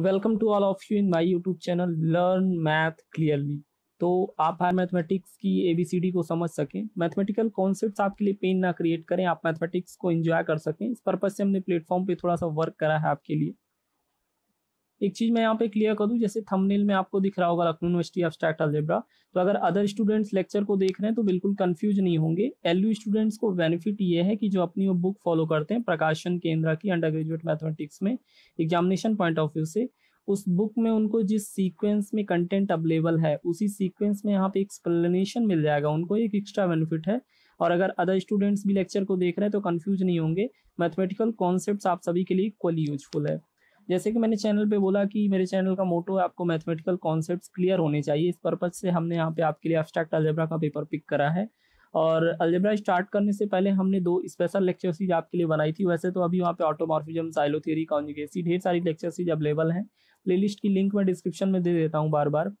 welcome to all of you in my YouTube channel learn math clearly तो आप हर mathematics की A B C D को समझ सकें मैथमेटिकल कॉन्सेप्ट आपके लिए पेन ना क्रिएट करें आप मैथमेटिक्स को एंजॉय कर सकें इस पर्पज से हमने प्लेटफॉर्म पे थोड़ा सा वर्क करा है आपके लिए एक चीज मैं यहाँ पे क्लियर कर दूँ जैसे थंबनेल में आपको दिख रहा होगा Lucknow university of abstract algebra तो अगर अदर स्टूडेंट्स लेक्चर को देख रहे हैं तो बिल्कुल कंफ्यूज नहीं होंगे एल स्टूडेंट्स को बेनिफिट ये है कि जो अपनी वो बुक फॉलो करते हैं प्रकाशन केंद्र की अंडर ग्रेजुएट मैथमेटिक्स में एग्जामिनेशन पॉइंट ऑफ व्यू से उस बुक में उनको जिस सीक्वेंस में कंटेंट अवेलेबल है उसी सीक्वेंस में यहाँ पे एक्सप्लेनेशन मिल जाएगा उनको एक एक्स्ट्रा बेनिफिट है और अगर अदर स्टूडेंट्स भी लेक्चर को देख रहे हैं तो कन्फ्यूज नहीं होंगे मैथमेटिकल कॉन्सेप्ट आप सभी के लिए इक्वली यूजफुल है जैसे कि मैंने चैनल पे बोला कि मेरे चैनल का मोटो है आपको मैथमेटिकल कॉन्सेप्ट क्लियर होने चाहिए इस पर्पज से हमने यहाँ पे आपके लिए एब्स्ट्रैक्ट अलजेब्रा का पेपर पिक करा है और अलजेब्रा स्टार्ट करने से पहले हमने दो स्पेशल लेक्चर सीज आपके लिए बनाई थी वैसे तो अभी वहाँ पे ऑटोमार्फिजम साइलो थ्योरी कॉन्जुगेसी ढेर सारी लेक्चर सीज अवेलेबल हैं प्लेलिस्ट की लिंक मैं डिस्क्रिप्शन में दे देता हूँ बार बार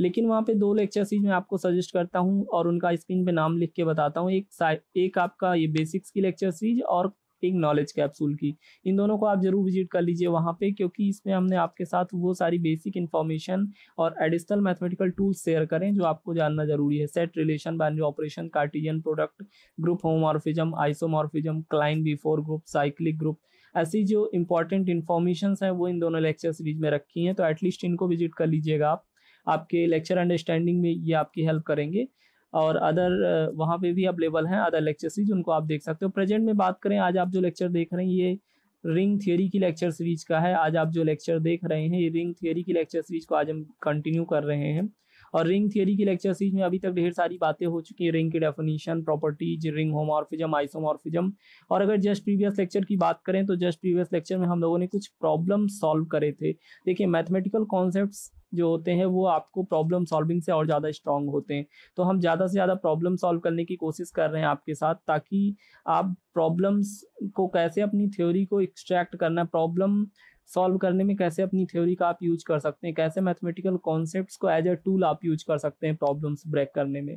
लेकिन वहाँ पे दो लेक्चर सीज मैं आपको सजेस्ट करता हूँ और उनका स्क्रीन पे नाम लिख के बताता हूँ एक एक आपका ये बेसिक्स की लेक्चर सीज और किंग नॉलेज कैप्सूल की इन दोनों को आप जरूर विजिट कर लीजिए वहाँ पे क्योंकि इसमें हमने आपके साथ वो सारी बेसिक इन्फॉर्मेशन और एडिशनल मैथमेटिकल टूल्स शेयर करें जो आपको जानना जरूरी है set relation binary operation cartesian product group homomorphism isomorphism Klein before group cyclic group ऐसी जो इंपॉर्टेंट इन्फॉर्मेशन है वो इन दोनों लेक्चर सीरीज में रखी हैं तो एटलीस्ट इनको विजिट कर लीजिएगा आप आपके लेक्चर अंडरस्टैंडिंग में ये आपकी हेल्प करेंगे और अदर वहाँ पे भी अवेलेबल हैं अदर लेक्चर सीरीज उनको आप देख सकते हो प्रेजेंट में बात करें आज आप जो लेक्चर देख रहे हैं ये रिंग थियोरी की लेक्चर सीरीज का है आज आप जो लेक्चर देख रहे हैं ये रिंग थियोरी की लेक्चर सीरीज को आज हम कंटिन्यू कर रहे हैं और रिंग थियोरी की लेक्चर सीरीज में अभी तक ढेर सारी बातें हो चुकी हैं रिंग की definition properties ring homomorphism isomorphism और अगर जस्ट प्रीवियस लेक्चर की बात करें तो जस्ट प्रीवियस लेक्चर में हम लोगों ने कुछ प्रॉब्लम सॉल्व करे थे देखिए मैथमेटिकल कॉन्सेप्ट जो होते हैं वो आपको प्रॉब्लम सॉल्विंग से और ज़्यादा स्ट्रांग होते हैं तो हम ज़्यादा से ज़्यादा प्रॉब्लम सॉल्व करने की कोशिश कर रहे हैं आपके साथ ताकि आप प्रॉब्लम्स को कैसे अपनी थ्योरी को एक्सट्रैक्ट करना प्रॉब्लम सॉल्व करने में कैसे अपनी थ्योरी का आप यूज कर सकते हैं कैसे मैथमेटिकल कॉन्सेप्ट्स को एज अ टूल आप यूज कर सकते हैं प्रॉब्लम्स ब्रेक करने में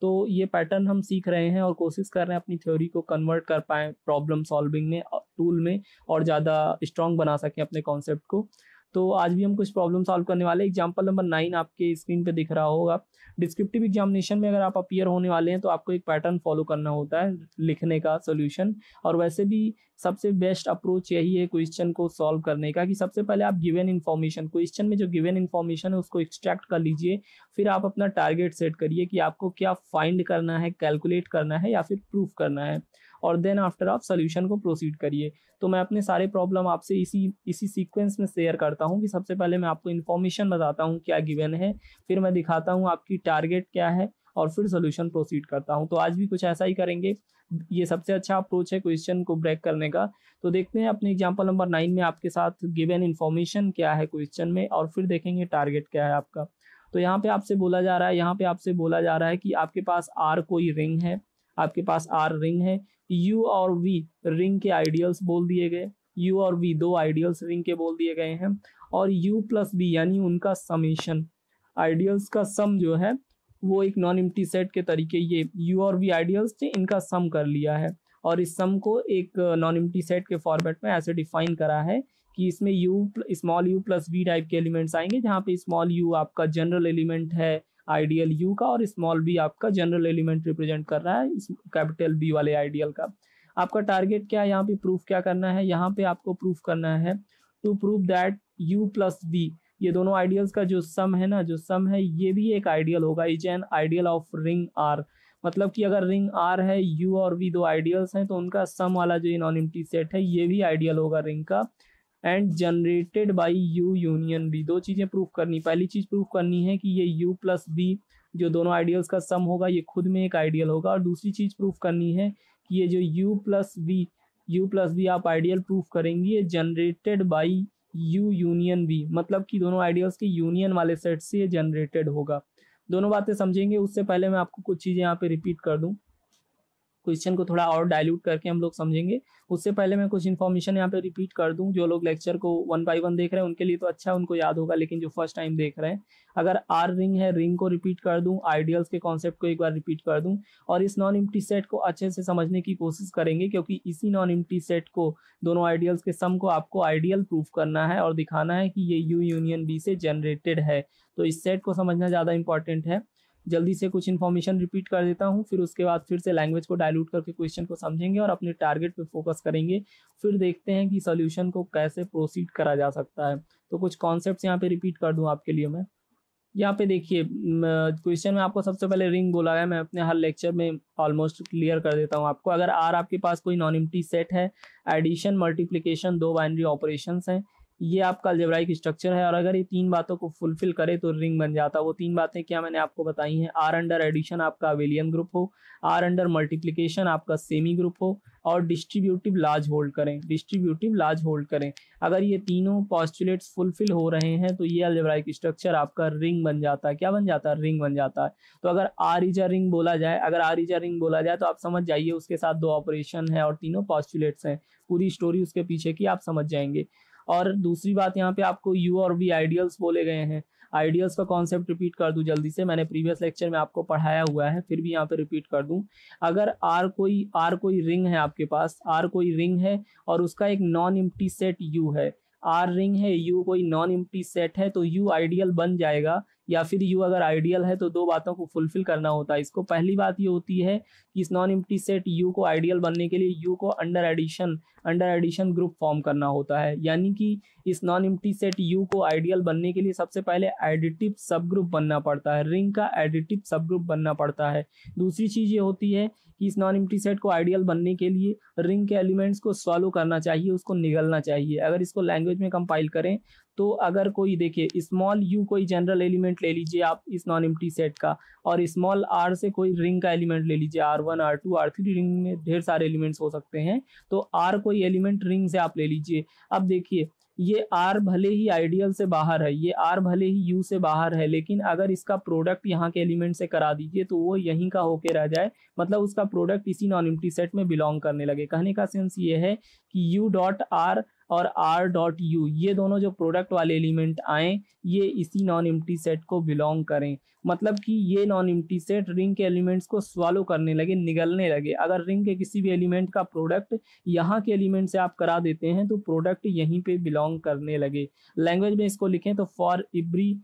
तो ये पैटर्न हम सीख रहे हैं और कोशिश कर रहे हैं अपनी थ्योरी को कन्वर्ट कर पाए प्रॉब्लम सॉल्विंग में टूल में और ज़्यादा स्ट्रॉन्ग बना सकें अपने कॉन्सेप्ट को तो आज भी हम कुछ प्रॉब्लम सॉल्व करने वाले एग्जाम्पल नंबर नाइन आपके स्क्रीन पे दिख रहा होगा डिस्क्रिप्टिव एग्जामिनेशन में अगर आप अपियर होने वाले हैं तो आपको एक पैटर्न फॉलो करना होता है लिखने का सोल्यूशन और वैसे भी सबसे बेस्ट अप्रोच यही है क्वेश्चन को सॉल्व करने का कि सबसे पहले आप गिवेन इन्फॉर्मेशन क्वेश्चन में जो गिवेन इन्फॉर्मेशन है उसको एक्सट्रैक्ट कर लीजिए फिर आप अपना टारगेट सेट करिए कि आपको क्या फाइंड करना है कैलकुलेट करना है या फिर प्रूफ करना है और देन आफ्टर आप सोल्यूशन को प्रोसीड करिए तो मैं अपने सारे प्रॉब्लम आपसे इसी इसी सीक्वेंस में शेयर करता हूँ कि सबसे पहले मैं आपको इन्फॉर्मेशन बताता हूँ क्या गिवन है फिर मैं दिखाता हूँ आपकी टारगेट क्या है और फिर सोल्यूशन प्रोसीड करता हूँ तो आज भी कुछ ऐसा ही करेंगे ये सबसे अच्छा अप्रोच है क्वेश्चन को ब्रेक करने का तो देखते हैं अपने एग्जाम्पल नंबर नाइन में आपके साथ गिवन इन्फॉर्मेशन क्या है क्वेश्चन में और फिर देखेंगे टारगेट क्या है आपका तो यहाँ पे आपसे बोला जा रहा है यहाँ पे आपसे बोला जा रहा है कि आपके पास आर कोई रिंग है आपके पास आर रिंग है यू और वी रिंग के आइडियल्स बोल दिए गए यू और वी दो आइडियल्स रिंग के बोल दिए गए हैं और यू प्लस बी यानी उनका समेशन आइडियल्स का सम जो है वो एक नॉन इम्टी सेट के तरीके ये यू और वी आइडियल्स थे इनका सम कर लिया है और इस सम को एक नॉन इम्टी सेट के फॉर्मेट में ऐसे डिफाइन करा है कि इसमें U small you plus we type के एलिमेंट्स आएंगे जहाँ पे स्मॉल यू आपका जनरल एलिमेंट है आइडियल यू का और स्मॉल बी आपका जनरल एलिमेंट रिप्रेजेंट कर रहा है कैपिटल बी वाले आइडियल का आपका टारगेट क्या है यहाँ पे प्रूफ क्या करना है यहाँ पे आपको प्रूफ करना है to prove that U plus B ये दोनों आइडियल्स का जो सम है ना जो सम है ये भी एक आइडियल होगा is an ideal of ring R मतलब कि अगर रिंग आर है यू और वी दो आइडियल्स हैं तो उनका सम वाला जो इनॉनिमिटी सेट है ये भी आइडियल होगा रिंग का and generated by U union B दो चीज़ें प्रूफ करनी पहली चीज़ प्रूफ करनी है कि ये यू प्लस बी जो दोनों आइडियल्स का सम होगा ये खुद में एक आइडियल होगा और दूसरी चीज़ प्रूफ करनी है कि ये जो U plus B U plus B आप आइडियल प्रूफ करेंगे ये generated by U union B मतलब कि दोनों आइडियल्स के यूनियन वाले सेट से ये जनरेटेड होगा दोनों बातें समझेंगे उससे पहले मैं आपको कुछ चीज़ें यहाँ पे रिपीट कर दूँ क्वेश्चन को थोड़ा और डायल्यूट करके हम लोग समझेंगे उससे पहले मैं कुछ इन्फॉर्मेशन यहाँ पे रिपीट कर दूँ जो लोग लेक्चर को वन बाई वन देख रहे हैं उनके लिए तो अच्छा उनको याद होगा लेकिन जो फर्स्ट टाइम देख रहे हैं अगर आर रिंग है रिंग को रिपीट कर दूँ आइडियल्स के कॉन्सेप्ट को एक बार रिपीट कर दूँ और इस नॉन इम्टी सेट को अच्छे से समझने की कोशिश करेंगे क्योंकि इसी नॉन इम्टी सेट को दोनों आइडियल्स के सम को आपको आइडियल प्रूफ करना है और दिखाना है कि ये यू यूनियन बी से जनरेटेड है तो इस सेट को समझना ज़्यादा इंपॉर्टेंट है जल्दी से कुछ इन्फॉर्मेशन रिपीट कर देता हूँ फिर उसके बाद फिर से लैंग्वेज को डायलूट करके क्वेश्चन को समझेंगे और अपने टारगेट पे फोकस करेंगे फिर देखते हैं कि सोल्यूशन को कैसे प्रोसीड करा जा सकता है तो कुछ कॉन्सेप्ट यहाँ पे रिपीट कर दूँ आपके लिए मैं यहाँ पे देखिए क्वेश्चन में आपको सबसे पहले रिंग बोला है मैं अपने हर लेक्चर में ऑलमोस्ट क्लियर कर देता हूँ आपको अगर आर आपके पास कोई नॉन इम्टी सेट है एडिशन मल्टीप्लिकेशन दो बाइनरी ऑपरेशन हैं ये आपका अल्जेब्राइक स्ट्रक्चर है और अगर ये तीन बातों को फुलफिल करे तो रिंग बन जाता है वो तीन बातें क्या मैंने आपको बताई हैं आर अंडर एडिशन आपका अवेलियन ग्रुप हो आर अंडर मल्टीप्लिकेशन आपका सेमी ग्रुप हो और डिस्ट्रीब्यूटिव लार्ज होल्ड करें डिस्ट्रीब्यूटिव लार्ज होल्ड करें अगर ये तीनों पॉस्टुलेट्स फुलफिल हो रहे हैं तो ये अल्जेब्राइक स्ट्रक्चर आपका रिंग बन जाता है क्या बन जाता है रिंग बन जाता है तो अगर आर इज रिंग बोला जाए अगर आर इज रिंग बोला जाए तो आप समझ जाइए उसके साथ दो ऑपरेशन है और तीनों पॉस्टुलेट्स हैं पूरी स्टोरी उसके पीछे की आप समझ जाएंगे और दूसरी बात यहाँ पे आपको यू और वी आइडियल्स बोले गए हैं आइडियल्स का कॉन्सेप्ट रिपीट कर दूं जल्दी से मैंने प्रीवियस लेक्चर में आपको पढ़ाया हुआ है फिर भी यहाँ पे रिपीट कर दूं अगर आर कोई आर कोई रिंग है आपके पास आर कोई रिंग है और उसका एक नॉन इम्प्टी सेट यू है आर रिंग है यू कोई नॉन इम्प्टी सेट है तो यू आइडियल बन जाएगा या फिर यू अगर आइडियल है तो दो बातों को फुलफिल करना होता है इसको पहली बात ये होती है कि इस नॉन इम्प्टी सेट यू को आइडियल बनने के लिए यू को under addition under addition group form करना होता है यानी कि इस नॉन इम्प्टी सेट यू को आइडियल बनने के लिए सबसे पहले एडिटिव सब ग्रुप बनना पड़ता है रिंग का एडिटिव सब ग्रुप बनना पड़ता है दूसरी चीज़ ये होती है कि इस नॉन इम्प्टी सेट को आइडियल बनने के लिए रिंग के एलिमेंट्स को सॉल्व करना चाहिए उसको निगलना चाहिए अगर इसको लैंग्वेज में कंपाइल करें तो अगर कोई देखिए स्मॉल यू कोई जनरल एलिमेंट ले लीजिए आप इस नॉन एम्प्टी सेट का और स्मॉल आर से कोई रिंग का एलिमेंट ले लीजिए R one R two R three ring में ढेर सारे एलिमेंट्स हो सकते हैं तो आर कोई एलिमेंट रिंग से आप ले लीजिए अब देखिए ये आर भले ही आइडियल से बाहर है ये आर भले ही यू से बाहर है लेकिन अगर इसका प्रोडक्ट यहाँ के एलिमेंट से करा दीजिए तो वो यहीं का होके रह जाए मतलब उसका प्रोडक्ट इसी नॉन एम्प्टी सेट में बिलोंग करने लगे कहने का सेंस ये है कि यू डॉट आर और आर डॉट यू ये दोनों जो प्रोडक्ट वाले एलिमेंट आए ये इसी नॉन इम्टी सेट को बिलोंग करें मतलब कि ये नॉन इम्टी सेट रिंग के एलिमेंट्स को स्वालो करने लगे निगलने लगे अगर रिंग के किसी भी एलिमेंट का प्रोडक्ट यहाँ के एलिमेंट से आप करा देते हैं तो प्रोडक्ट यहीं पे बिलोंग करने लगे लैंग्वेज में इसको लिखें तो for every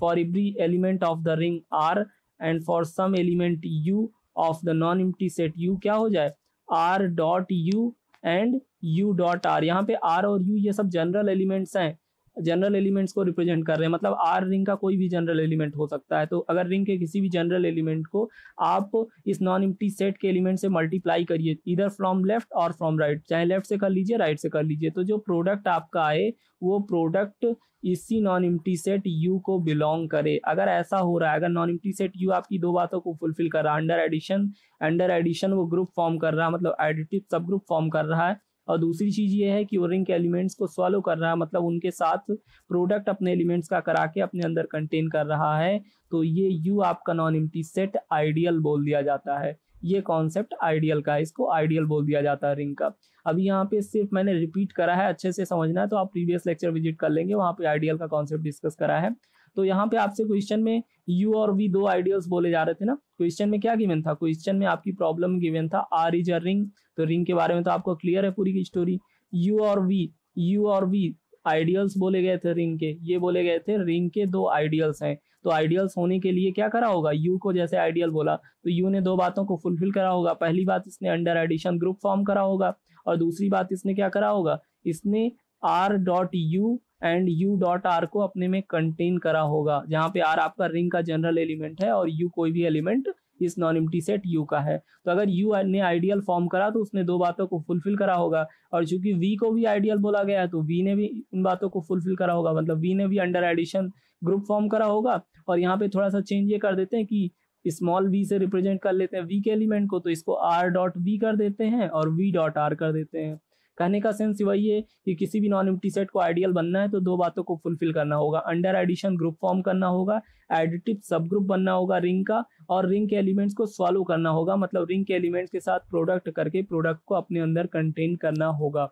for every element of the ring R and for some element U of the non empty set U क्या हो जाए R dot U and U dot R यहाँ पे आर और यू ये सब जनरल एलिमेंट्स हैं general elements को रिप्रेजेंट कर रहे हैं मतलब आर रिंग का कोई भी जनरल एलिमेंट हो सकता है तो अगर रिंग के किसी भी जनरल एलिमेंट को आप इस नॉन इम्टी सेट के एलिमेंट से मल्टीप्लाई करिए इधर फ्रॉम लेफ्ट और फ्रॉम राइट चाहे लेफ्ट से कर लीजिए राइट से कर लीजिए तो जो प्रोडक्ट आपका आए वो प्रोडक्ट इसी नॉन इम्टी सेट यू को बिलोंग करे अगर ऐसा हो रहा है अगर नॉन इम्टी सेट यू आपकी दो बातों को फुलफिल कर रहा है अंडर एडिशन अंडर एडिशन वो ग्रुप फॉर्म कर रहा है मतलब एडिटिव सब ग्रुप फॉर्म कर रहा है और दूसरी चीज ये है कि वो रिंग एलिमेंट्स को सॉलो कर रहा है मतलब उनके साथ प्रोडक्ट अपने एलिमेंट्स का करा के अपने अंदर कंटेन कर रहा है तो ये यू आपका नॉन इम्टी सेट आइडियल बोल दिया जाता है ये कॉन्सेप्ट आइडियल का है इसको आइडियल बोल दिया जाता है रिंग का अभी यहाँ पे सिर्फ मैंने रिपीट करा है अच्छे से समझना है तो आप प्रीवियस लेक्चर विजिट कर लेंगे वहाँ पे आइडियल का कॉन्सेप्ट डिस्कस करा है तो यहाँ पे आपसे क्वेश्चन में यू और वी दो आइडियल्स बोले जा रहे थे ना क्वेश्चन में क्या गिवन था क्वेश्चन में आपकी प्रॉब्लम गिवन था आर इज अ रिंग तो रिंग के बारे में तो आपको क्लियर है पूरी की स्टोरी यू और वी यू और वी आइडियल्स बोले गए थे रिंग के ये बोले गए थे रिंग के दो आइडियल्स हैं तो आइडियल्स होने के लिए क्या करा होगा यू को जैसे आइडियल बोला तो यू ने दो बातों को फुलफिल करा होगा पहली बात इसने अंडर एडिशन ग्रुप फॉर्म करा होगा और दूसरी बात इसने क्या करा होगा इसने R dot U and U dot R को अपने में कंटेन करा होगा जहाँ पे आर आपका रिंग का जनरल एलिमेंट है और यू कोई भी एलिमेंट इस नॉन इम्टी सेट यू का है तो अगर यू ने आइडियल फॉर्म करा तो उसने दो बातों को फुलफिल करा होगा और चूंकि वी को भी आइडियल बोला गया है तो वी ने भी इन बातों को फुलफिल करा होगा मतलब वी ने भी अंडर एडिशन ग्रुप फॉर्म करा होगा और यहाँ पे थोड़ा सा चेंज ये कर देते हैं कि स्मॉल वी से रिप्रेजेंट कर लेते हैं वी के एलिमेंट को तो इसको आर डॉट वी कर देते हैं और वी डॉट आर कर देते हैं कहने का सेंस वही है कि किसी भी नॉन एम्प्टी सेट को आइडियल बनना है तो दो बातों को फुलफिल करना होगा अंडर एडिशन ग्रुप फॉर्म करना होगा एडिटिव सब ग्रुप बनना होगा रिंग का और रिंग के एलिमेंट्स को सॉल्व करना होगा मतलब रिंग के एलिमेंट्स के साथ प्रोडक्ट करके प्रोडक्ट को अपने अंदर कंटेन करना होगा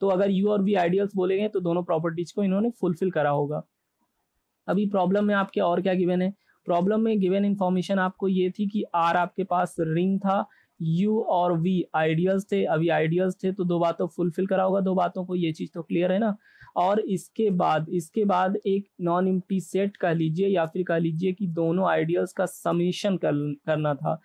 तो अगर यू और वी आइडियल्स बोलेंगे तो दोनों प्रॉपर्टीज को इन्होंने फुलफिल करा होगा अभी प्रॉब्लम में आपके और क्या गिवन है प्रॉब्लम में गिवन इन्फॉर्मेशन आपको ये थी कि आर आपके पास रिंग था यू और वी आइडियल्स थे अभी आइडियल्स थे तो दो बातों फुलफिल करा होगा दो बातों को ये चीज़ तो क्लियर है ना और इसके बाद इसके बाद एक नॉन इम्टी सेट कह लीजिए या फिर कह लीजिए कि दोनों आइडियल्स का समीशन कर, करना था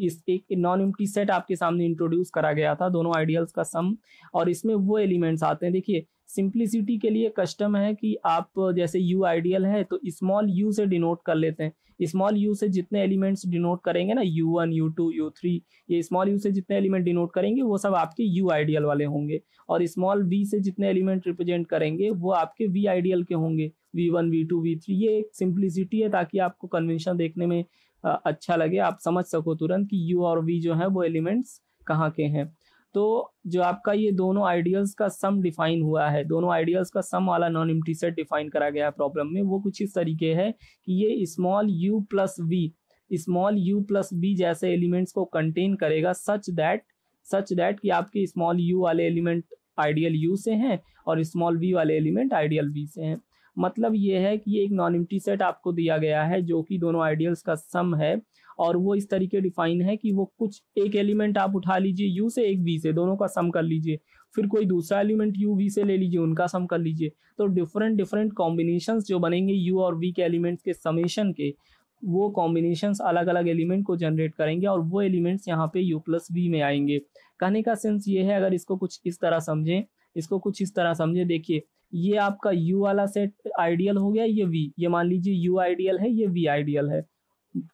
इस एक नॉन इम्टी सेट आपके सामने इंट्रोड्यूस करा गया था दोनों आइडियल्स का सम और इसमें वो एलिमेंट्स आते हैं देखिए सिंप्लिसिटी के लिए कस्टम है कि आप जैसे यू आइडियल है तो स्मॉल यू से डिनोट कर लेते हैं स्मॉल यू से जितने एलिमेंट्स डिनोट करेंगे ना U one U two U three ये स्मॉल यू से जितने एलिमेंट डिनोट करेंगे वो सब आपके यू आइडियल वाले होंगे और स्मॉल वी से जितने एलिमेंट रिप्रेजेंट करेंगे वो आपके वी आइडियल के होंगे V one V two V three ये एक सिंप्लिसिटी है ताकि आपको कन्वेंशन देखने में अच्छा लगे आप समझ सको तुरंत कि यू और वी जो है वो एलिमेंट्स कहाँ के हैं तो जो आपका ये दोनों आइडियल्स का सम डिफाइन हुआ है दोनों आइडियल्स का सम वाला नॉन इम्टी सेट डिफाइन करा गया है प्रॉब्लम में वो कुछ इस तरीके है कि ये small you plus v small you plus b जैसे एलिमेंट्स को कंटेन करेगा सच दैट सच दैट कि आपके स्मॉल यू वाले एलिमेंट आइडियल यू से हैं और स्मॉल v वाले एलिमेंट आइडियल v से हैं मतलब ये है कि ये एक नॉन इम्टी सेट आपको दिया गया है जो कि दोनों आइडियल्स का सम है और वो इस तरीके डिफाइन है कि वो कुछ एक एलिमेंट आप उठा लीजिए यू से एक वी से दोनों का सम कर लीजिए फिर कोई दूसरा एलिमेंट यू वी से ले लीजिए उनका सम कर लीजिए तो डिफरेंट डिफरेंट कॉम्बिनेशन जो बनेंगे यू और वी के एलिमेंट्स के समेशन के वो कॉम्बिनेशंस अलग अलग एलिमेंट को जनरेट करेंगे और वो एलिमेंट्स यहाँ पे यू प्लस वी में आएंगे कहने का सेंस ये है अगर इसको कुछ इस तरह समझें इसको कुछ इस तरह समझें देखिए ये आपका यू वाला सेट आइडियल हो गया ये वी ये मान लीजिए यू आइडियल है ये वी आइडियल है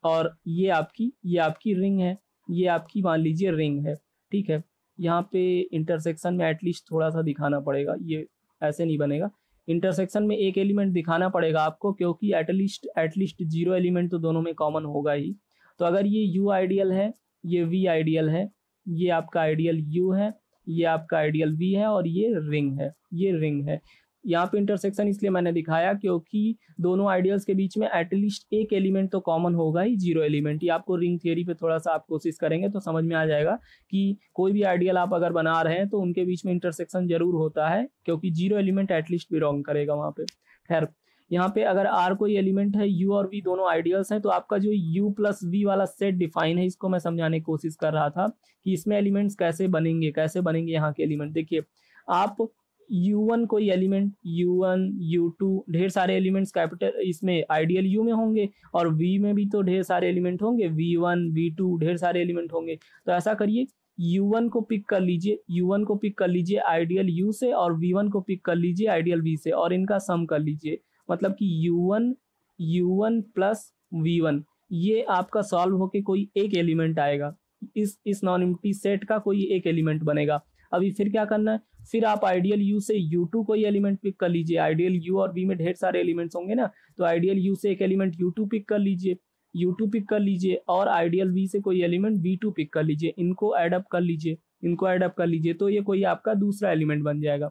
और ये आपकी ये आपकी रिंग है ये आपकी मान लीजिए रिंग है ठीक है यहाँ पे इंटरसेक्शन में एटलीस्ट थोड़ा सा दिखाना पड़ेगा ये ऐसे नहीं बनेगा इंटरसेक्शन में एक एलिमेंट दिखाना पड़ेगा आपको क्योंकि एटलीस्ट एटलीस्ट जीरो एलिमेंट तो दोनों में कॉमन होगा ही तो अगर ये यू आइडियल है ये वी आइडियल है ये आपका आइडियल यू है ये आपका आइडियल वी है और ये रिंग है ये रिंग है यहाँ पे इंटरसेक्शन इसलिए मैंने दिखाया क्योंकि दोनों आइडियल्स के बीच में एटलीस्ट एक एलिमेंट तो कॉमन होगा ही जीरो एलिमेंट ये आपको रिंग थियोरी पे थोड़ा सा आप कोशिश करेंगे तो समझ में आ जाएगा कि कोई भी आइडियल आप अगर बना रहे हैं तो उनके बीच में इंटरसेक्शन जरूर होता है क्योंकि जीरो एलिमेंट एटलीस्ट बिलोंग करेगा वहाँ पे खैर यहाँ पे अगर आर कोई एलिमेंट है यू और वी दोनों आइडियल्स हैं तो आपका जो यू प्लस वी वाला सेट डिफाइन है इसको मैं समझाने की कोशिश कर रहा था कि इसमें एलिमेंट्स कैसे बनेंगे कैसे बनेंगे यहाँ के एलिमेंट देखिए आप U1 कोई एलिमेंट U1, U2 ढेर सारे एलिमेंट्स कैपिटल इसमें आइडियल U में होंगे और V में भी तो ढेर सारे एलिमेंट होंगे V1, V2 ढेर सारे एलिमेंट होंगे तो ऐसा करिए U1 को पिक कर लीजिए U1 को पिक कर लीजिए आइडियल U से और V1 को पिक कर लीजिए आइडियल V से और इनका सम कर लीजिए मतलब कि U1, U1 plus V one ये आपका सॉल्व होके कोई एक एलिमेंट आएगा इस इस नॉन सेट का कोई एक एलिमेंट बनेगा अभी फिर क्या करना है फिर आप आइडियल यू से यू टू कोई एलिमेंट पिक कर लीजिए आइडियल यू और वी में ढेर सारे एलिमेंट्स होंगे ना तो आइडियल यू से एक एलिमेंट यू टू पिक कर लीजिए यू टू पिक कर लीजिए और आइडियल वी से कोई एलिमेंट वी टू पिक कर लीजिए इनको एडअप कर लीजिए इनको एडअप कर लीजिए तो ये कोई आपका दूसरा एलिमेंट बन जाएगा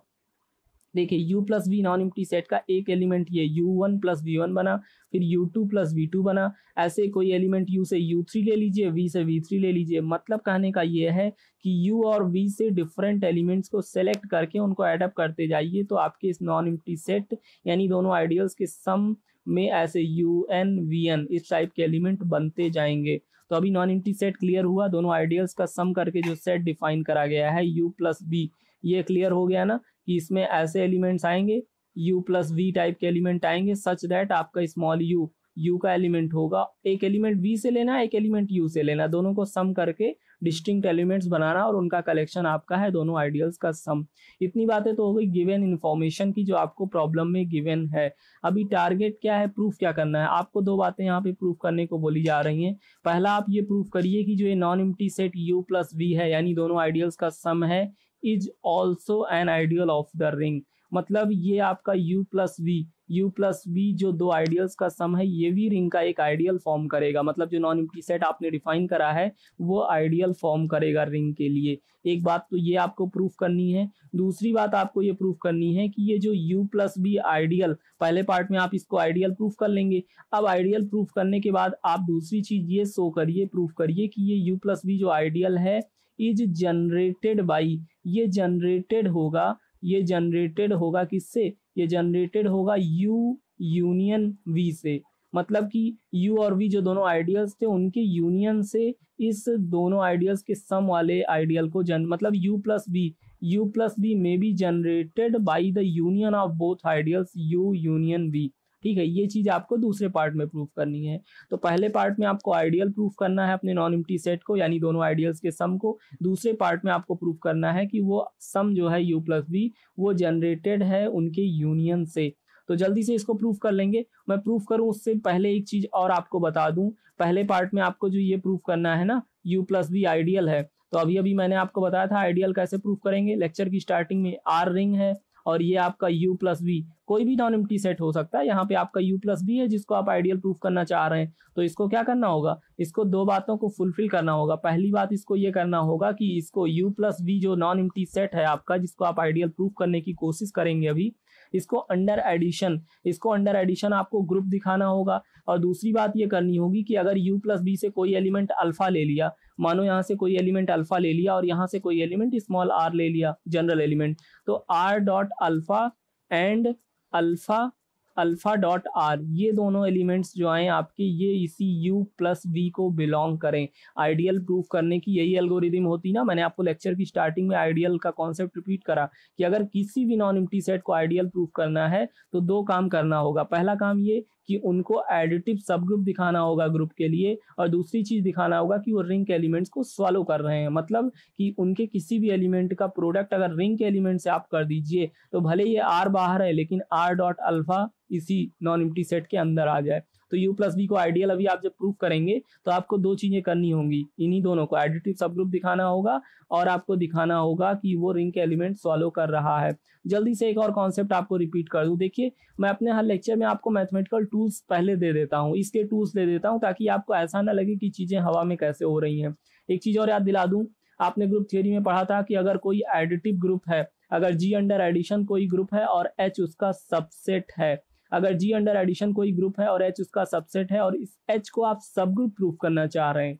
देखिए u plus V non empty set का एक एलिमेंट ये u1 one plus V one बना फिर u2 to plus V to बना ऐसे कोई एलिमेंट u से u3 ले लीजिए v से v3 ले लीजिए मतलब कहने का ये है कि u और v से डिफरेंट एलिमेंट्स को सेलेक्ट करके उनको एडअप करते जाइए तो आपके इस नॉन इम्प्टी सेट यानी दोनों आइडियल्स के सम में ऐसे यू एन वी एन इस टाइप के एलिमेंट बनते जाएंगे तो अभी नॉन इम्प्टी सेट क्लियर हुआ दोनों आइडियल्स का सम करके जो सेट डिफाइन करा गया है यू प्लस बी ये क्लियर हो गया ना कि इसमें ऐसे एलिमेंट्स आएंगे यू प्लस वी टाइप के एलिमेंट आएंगे सच दैट आपका स्मॉल यू यू का एलिमेंट होगा एक एलिमेंट वी से लेना एक एलिमेंट यू से लेना दोनों को सम करके डिस्टिंक्ट एलिमेंट्स बनाना और उनका कलेक्शन आपका है दोनों आइडियल्स का सम इतनी बातें तो हो गई गिवेन इन्फॉर्मेशन की जो आपको प्रॉब्लम में गिवेन है अभी टारगेट क्या है प्रूफ क्या करना है आपको दो बातें यहाँ पे प्रूफ करने को बोली जा रही हैं पहला आप ये प्रूफ करिए कि जो ये non empty set U plus V है यानी दोनों आइडियल्स का सम है is also an ideal of the ring मतलब ये आपका U plus V U plus V जो दो आइडियल्स का सम है ये भी रिंग का एक आइडियल फॉर्म करेगा मतलब जो नॉन इम्प्टी सेट आपने डिफाइन करा है वो आइडियल फॉर्म करेगा रिंग के लिए एक बात तो ये आपको प्रूफ करनी है दूसरी बात आपको ये प्रूफ करनी है कि ये जो यू प्लस बी आइडियल पहले पार्ट में आप इसको आइडियल प्रूफ कर लेंगे अब आइडियल प्रूफ करने के बाद आप दूसरी चीज ये शो करिए प्रूफ करिए कि ये यू प्लस बी जो आइडियल है इज जनरेटेड बाई ये जनरेटेड होगा ये जनरेटेड होगा किससे ये जनरेटेड होगा यू यूनियन वी से मतलब कि यू और वी जो दोनों आइडियल्स थे उनके यूनियन से इस दोनों आइडियल्स के सम वाले आइडियल को जन मतलब U plus B U plus B may B generated by the union of both ideals U union V ठीक है ये चीज आपको दूसरे पार्ट में प्रूफ करनी है तो पहले पार्ट में आपको आइडियल प्रूफ करना है अपने नॉन इम्टी सेट को यानी दोनों आइडियल्स के सम को दूसरे पार्ट में आपको प्रूफ करना है कि वो सम जो है यू प्लस बी वो जनरेटेड है उनके यूनियन से तो जल्दी से इसको प्रूफ कर लेंगे मैं प्रूफ करूं उससे पहले एक चीज और आपको बता दूं पहले पार्ट में आपको जो ये प्रूफ करना है ना यू प्लस बी आइडियल है तो अभी अभी मैंने आपको बताया था आइडियल कैसे प्रूफ करेंगे लेक्चर की स्टार्टिंग में आर रिंग है और ये आपका यू प्लस बी कोई भी नॉन एम्प्टी सेट हो सकता है यहाँ पे आपका यू प्लस बी है जिसको आप आइडियल प्रूफ करना चाह रहे हैं तो इसको क्या करना होगा इसको दो बातों को फुलफिल करना होगा पहली बात इसको ये करना होगा कि इसको यू प्लस बी जो नॉन एम्प्टी सेट है आपका जिसको आप आइडियल प्रूफ करने की कोशिश करेंगे अभी इसको अंडर एडिशन इसको अंडर एडिशन आपको ग्रुप दिखाना होगा और दूसरी बात ये करनी होगी कि अगर यू प्लस बी से कोई एलिमेंट अल्फा ले लिया मानो यहाँ से कोई एलिमेंट अल्फा ले लिया और यहाँ से कोई एलिमेंट स्मॉल आर ले लिया जनरल एलिमेंट तो R dot alpha and alpha alpha dot R ये दोनों एलिमेंट्स जो आए आपके ये इसी यू प्लस वी को बिलोंग करें आइडियल प्रूफ करने की यही एल्गोरिदम होती ना मैंने आपको लेक्चर की स्टार्टिंग में आइडियल का कॉन्सेप्ट रिपीट करा कि अगर किसी भी नॉन इम्टी सेट को आइडियल प्रूफ करना है तो दो काम करना होगा पहला काम ये कि उनको एडिटिव सब ग्रुप दिखाना होगा ग्रुप के लिए और दूसरी चीज़ दिखाना होगा कि वो रिंग के एलिमेंट्स को सॉलो कर रहे हैं मतलब कि उनके किसी भी एलिमेंट का प्रोडक्ट अगर रिंग के एलिमेंट से आप कर दीजिए तो भले ये आर बाहर है लेकिन आर डॉट अल्फा इसी नॉन इम्टी सेट के अंदर आ जाए तो यू प्लस बी को आइडियल अभी आप जब प्रूव करेंगे तो आपको दो चीज़ें करनी होंगी इन्हीं दोनों को एडिटिव सब ग्रुप दिखाना होगा और आपको दिखाना होगा कि वो रिंग के एलिमेंट सॉलो कर रहा है जल्दी से एक और कॉन्सेप्ट आपको रिपीट कर दूं देखिए मैं अपने हर लेक्चर में आपको मैथमेटिकल टूल्स पहले दे देता हूँ इसके टूल्स दे देता हूँ ताकि आपको ऐसा ना लगे कि चीज़ें हवा में कैसे हो रही हैं एक चीज़ और याद दिला दूँ आपने ग्रुप थ्योरी में पढ़ा था कि अगर कोई एडिटिव ग्रुप है अगर जी अंडर एडिशन कोई ग्रुप है और एच उसका सबसेट है अगर जी अंडर एडिशन कोई ग्रुप है और एच उसका सबसेट है और इस एच को आप सब ग्रुप प्रूफ करना चाह रहे हैं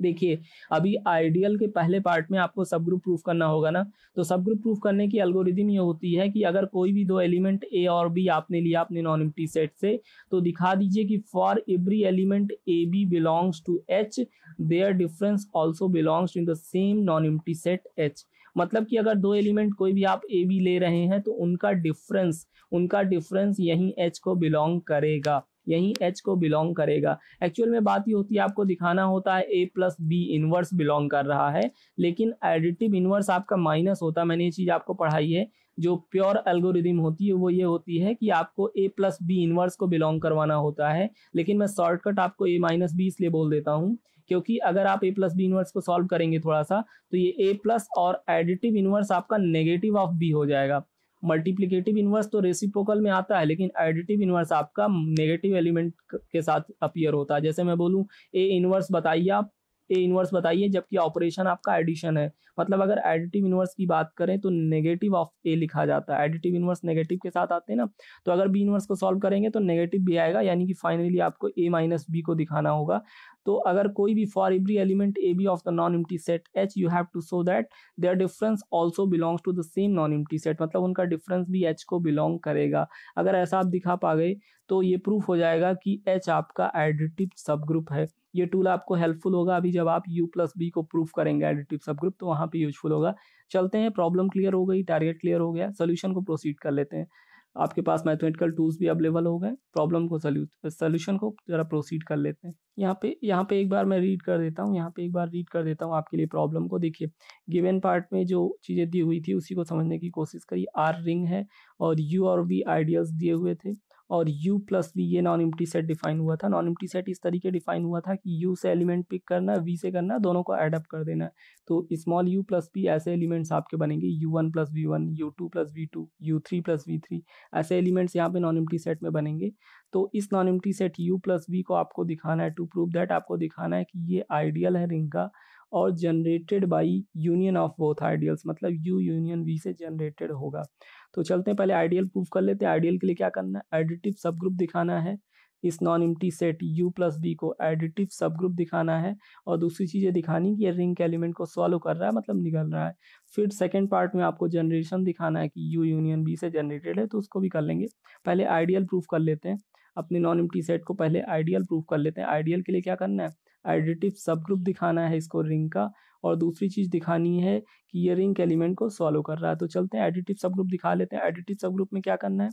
देखिए अभी आइडियल के पहले पार्ट में आपको सब ग्रुप प्रूफ करना होगा ना तो सब ग्रुप प्रूफ करने की एल्गोरिदम ये होती है कि अगर कोई भी दो एलिमेंट ए और बी आपने लिया अपने एम्प्टी सेट से तो दिखा दीजिए कि for every element A B belongs to H their difference also belongs to the same empty set H मतलब कि अगर दो एलिमेंट कोई भी आप ए बी ले रहे हैं तो उनका डिफरेंस उनका डिफरेंस यहीं एच को बिलोंग करेगा यहीं एच को बिलोंग करेगा एक्चुअल में बात ये होती है आपको दिखाना होता है A plus B inverse belong कर रहा है लेकिन एडिटिव इनवर्स आपका माइनस होता है मैंने ये चीज़ आपको पढ़ाई है जो प्योर एल्गोरिदम होती है वो ये होती है कि आपको ए प्लस बी इनवर्स को बिलोंग करवाना होता है लेकिन मैं शॉर्टकट आपको ए माइनस बी इसलिए बोल देता हूँ क्योंकि अगर आप ए प्लस बी इनवर्स को सॉल्व करेंगे थोड़ा सा तो ये ए प्लस और एडिटिव इनवर्स आपका नेगेटिव ऑफ बी हो जाएगा मल्टीप्लीकेटिव इनवर्स तो रेसिप्रोकल में आता है लेकिन एडिटिव इनवर्स आपका नेगेटिव एलिमेंट के साथ अपियर होता है जैसे मैं बोलूँ ए इनवर्स बताइए आप ए इनवर्स बताइए जबकि ऑपरेशन आपका एडिशन है मतलब अगर एडिटिव इनवर्स की बात करें तो नेगेटिव ऑफ ए लिखा जाता है एडिटिव इनवर्स नेगेटिव के साथ आते हैं ना तो अगर बी इनवर्स को सॉल्व करेंगे तो नेगेटिव भी आएगा यानी कि फाइनली आपको ए माइनस बी को दिखाना होगा तो अगर कोई भी for every element A B of the non empty set H you have to so that their difference also belongs to the same non empty set मतलब उनका डिफरेंस भी एच को बिलोंग करेगा अगर ऐसा आप दिखा पा गए तो ये प्रूफ हो जाएगा कि एच आपका एडिटिव सब ग्रुप है ये टूल आपको हेल्पफुल होगा अभी जब आप यू प्लस बी को प्रूफ करेंगे एडिटिव सब ग्रुप तो वहाँ पे यूजफुल होगा चलते हैं प्रॉब्लम क्लियर हो गई टारगेट क्लियर हो गया सोल्यूशन को प्रोसीड कर लेते हैं आपके पास मैथमेटिकल टूल्स भी अवेलेबल हो गए प्रॉब्लम को सोल्यूशन को ज़रा प्रोसीड कर लेते हैं यहाँ पे यहाँ पे एक बार मैं रीड कर देता हूँ यहाँ पे एक बार रीड कर देता हूँ आपके लिए प्रॉब्लम को देखिए गिवन पार्ट में जो चीज़ें दी हुई थी उसी को समझने की कोशिश करिए आर रिंग है और यू और वी आइडियाज़ दिए हुए थे और यू प्लस वी ये नॉन इम्प्टी सेट डिफाइन हुआ था नॉन इम्प्टी सेट इस तरीके डिफाइन हुआ था कि यू से एलिमेंट पिक करना वी से करना दोनों को एडअप कर देना है तो स्मॉल यू प्लस बी ऐसे एलिमेंट्स आपके बनेंगे U one plus V one U two plus V two U three plus V three ऐसे एलिमेंट्स यहाँ पे नॉन इम्प्टी सेट में बनेंगे तो इस non empty set U plus V को आपको दिखाना है टू प्रूव दैट आपको दिखाना है कि ये आइडियल है रिंग का और generated by union of both ideals मतलब यू यूनियन वी से जनरेटेड होगा तो चलते हैं पहले आइडियल प्रूफ कर लेते हैं आइडियल के लिए क्या करना है एडिटिव सब ग्रुप दिखाना है इस non empty set U plus B को एडिटिव सब ग्रुप दिखाना है और दूसरी चीज़ें दिखानी कि ये रिंग के एलिमेंट को सॉल्व कर रहा है मतलब निकल रहा है फिर सेकेंड पार्ट में आपको जनरेशन दिखाना है कि U यूनियन B से जनरेटेड है तो उसको भी कर लेंगे पहले आइडियल प्रूफ कर लेते हैं अपने नॉन इम्टी सेट को पहले आइडियल प्रूफ कर लेते हैं आइडियल के लिए क्या करना है एडिटिव सब ग्रुप दिखाना है इसको रिंग का और दूसरी चीज़ दिखानी है कि ये रिंग एलिमेंट को सॉलो कर रहा है तो चलते हैं एडिटिव सब ग्रुप दिखा लेते हैं एडिटिव सब ग्रुप में क्या करना है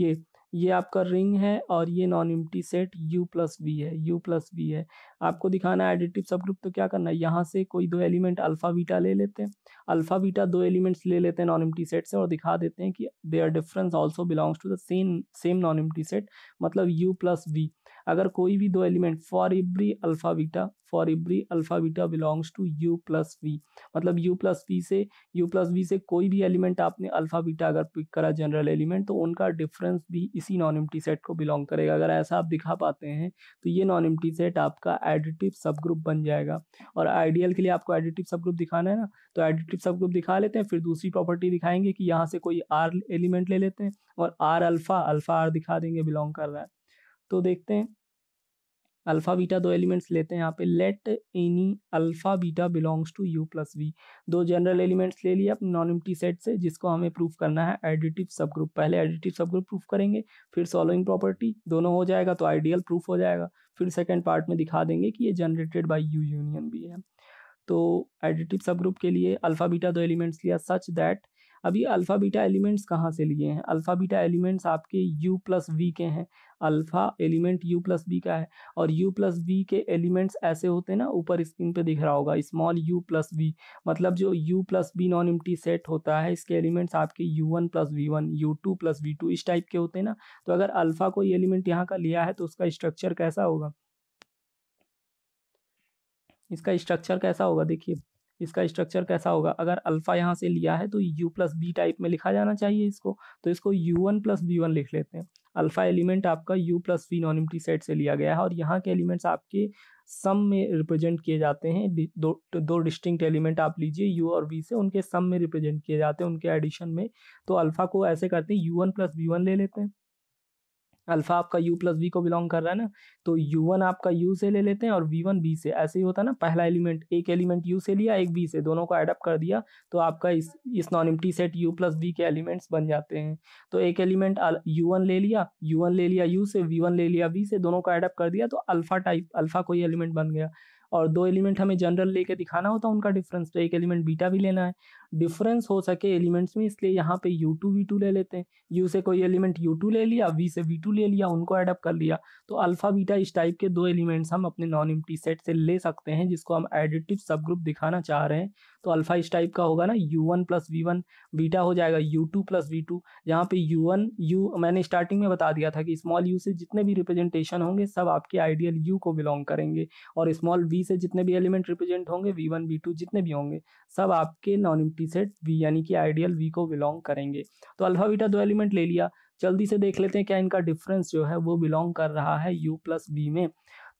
ये ये आपका रिंग है और ये non empty set U plus B है U प्लस बी है आपको दिखाना है एडिटिव सब ग्रुप तो क्या करना है यहाँ से कोई दो एलिमेंट अल्फ़ा बीटा ले लेते हैं अल्फ़ा बीटा दो एलिमेंट्स ले लेते हैं नॉन इम्टी सेट से और दिखा देते हैं कि they are difference also belongs to the same same non empty set मतलब U प्लस बी अगर कोई भी दो element for every alpha beta for every alpha beta belongs to U plus V मतलब यू प्लस वी से U plus V से कोई भी एलिमेंट आपने अल्फा बीटा अगर पिक करा जनरल एलिमेंट तो उनका डिफरेंस भी इसी नॉन एम्प्टी सेट को बिलोंग करेगा अगर ऐसा आप दिखा पाते हैं तो ये नॉन एम्प्टी सेट आपका एडिटिव सब ग्रुप बन जाएगा और आइडियल के लिए आपको एडिटिव सब ग्रुप दिखाना है ना तो एडिटिव सब ग्रुप दिखा लेते हैं फिर दूसरी प्रॉपर्टी दिखाएंगे कि यहाँ से कोई आर एलिमेंट ले लेते हैं और आर अल्फा अल्फा आर दिखा देंगे बिलोंग कर रहा है तो देखते हैं अल्फ़ा बीटा दो एलिमेंट्स लेते हैं यहाँ पे let any alpha beta belongs to U plus V दो जनरल एलिमेंट्स ले लिए अपने नॉन एम्प्टी सेट से जिसको हमें प्रूफ करना है एडिटिव सब ग्रुप पहले एडिटिव सब ग्रुप प्रूफ करेंगे फिर सॉलोइंग प्रॉपर्टी दोनों हो जाएगा तो आइडियल प्रूफ हो जाएगा फिर सेकेंड पार्ट में दिखा देंगे कि ये जनरेटेड बाई यू यूनियन भी है तो एडिटिव सब ग्रुप के लिए अल्फ़ा बीटा दो एलिमेंट्स लिया सच दैट अब ये अल्फ़ा बीटा एलिमेंट्स कहाँ से लिए हैं अल्फ़ा बीटा एलिमेंट्स आपके u प्लस वी के हैं alpha element u plus V का है और u प्लस वी के एलिमेंट्स ऐसे होते हैं ना ऊपर स्क्रीन पे दिख रहा होगा स्मॉल u प्लस वी मतलब जो u plus V non empty set होता है इसके एलिमेंट्स आपके U one plus V one U two plus V two इस टाइप के होते हैं ना तो अगर अल्फ़ा कोई एलिमेंट यहाँ का लिया है तो उसका स्ट्रक्चर कैसा होगा इसका स्ट्रक्चर कैसा होगा देखिए इसका स्ट्रक्चर कैसा होगा अगर अल्फ़ा यहाँ से लिया है तो यू प्लस बी टाइप में लिखा जाना चाहिए इसको तो इसको U one plus B one लिख लेते हैं अल्फ़ा एलिमेंट आपका U plus B non empty set से लिया गया है और यहाँ के एलिमेंट्स आपके सम में रिप्रेजेंट किए जाते हैं दो दो डिस्टिंक्ट एलिमेंट आप लीजिए यू और बी से उनके सम में रिप्रेजेंट किए जाते हैं उनके एडिशन में तो अल्फ़ा को ऐसे करते हैं U one plus B one ले लेते हैं अल्फा आपका यू प्लस वी को बिलोंग कर रहा है ना तो यू वन आपका यू से ले लेते हैं और वी वन बी से ऐसे ही होता है ना पहला एलिमेंट एक एलिमेंट यू से लिया एक बी से दोनों को एडअप कर दिया तो आपका इस इस non empty set U plus V के एलिमेंट्स बन जाते हैं तो एक एलिमेंट यू वन ले लिया यू वन ले लिया यू से वी वन ले लिया वी से दोनों को एडअप कर दिया तो अल्फा टाइप अल्फा कोई एलिमेंट बन गया और दो एलिमेंट हमें जनरल लेके दिखाना होता है उनका डिफरेंस तो एक एलिमेंट बीटा भी लेना है डिफरेंस हो सके एलिमेंट्स में इसलिए यहाँ पे यू टू वी टू ले लेते हैं यू से कोई एलिमेंट यू टू ले लिया वी से वी टू ले लिया उनको एडअप कर लिया तो अल्फा बीटा इस टाइप के दो एलिमेंट्स हम अपने नॉन इम्टी सेट से ले सकते हैं जिसको हम एडिटिव सब ग्रुप दिखाना चाह रहे हैं तो अल्फा इस टाइप का होगा ना U one plus V one beta हो जाएगा U two plus V two यहाँ पे यू वन यू मैंने स्टार्टिंग में बता दिया था कि स्मॉल यू से जितने भी रिप्रेजेंटेशन होंगे सब आपके आइडियल यू को बिलोंग करेंगे और स्मॉल वी से जितने भी एलिमेंट रिप्रेजेंट होंगे वी वन वी टू जितने भी होंगे सब आपके नॉन इम्टी सेट वी यानी कि आइडियल वी को बिलोंग करेंगे तो अल्फा बीटा दो एलिमेंट ले लिया जल्दी से देख लेते हैं क्या इनका डिफरेंस जो है वो बिलोंग कर रहा है यू प्लस बी में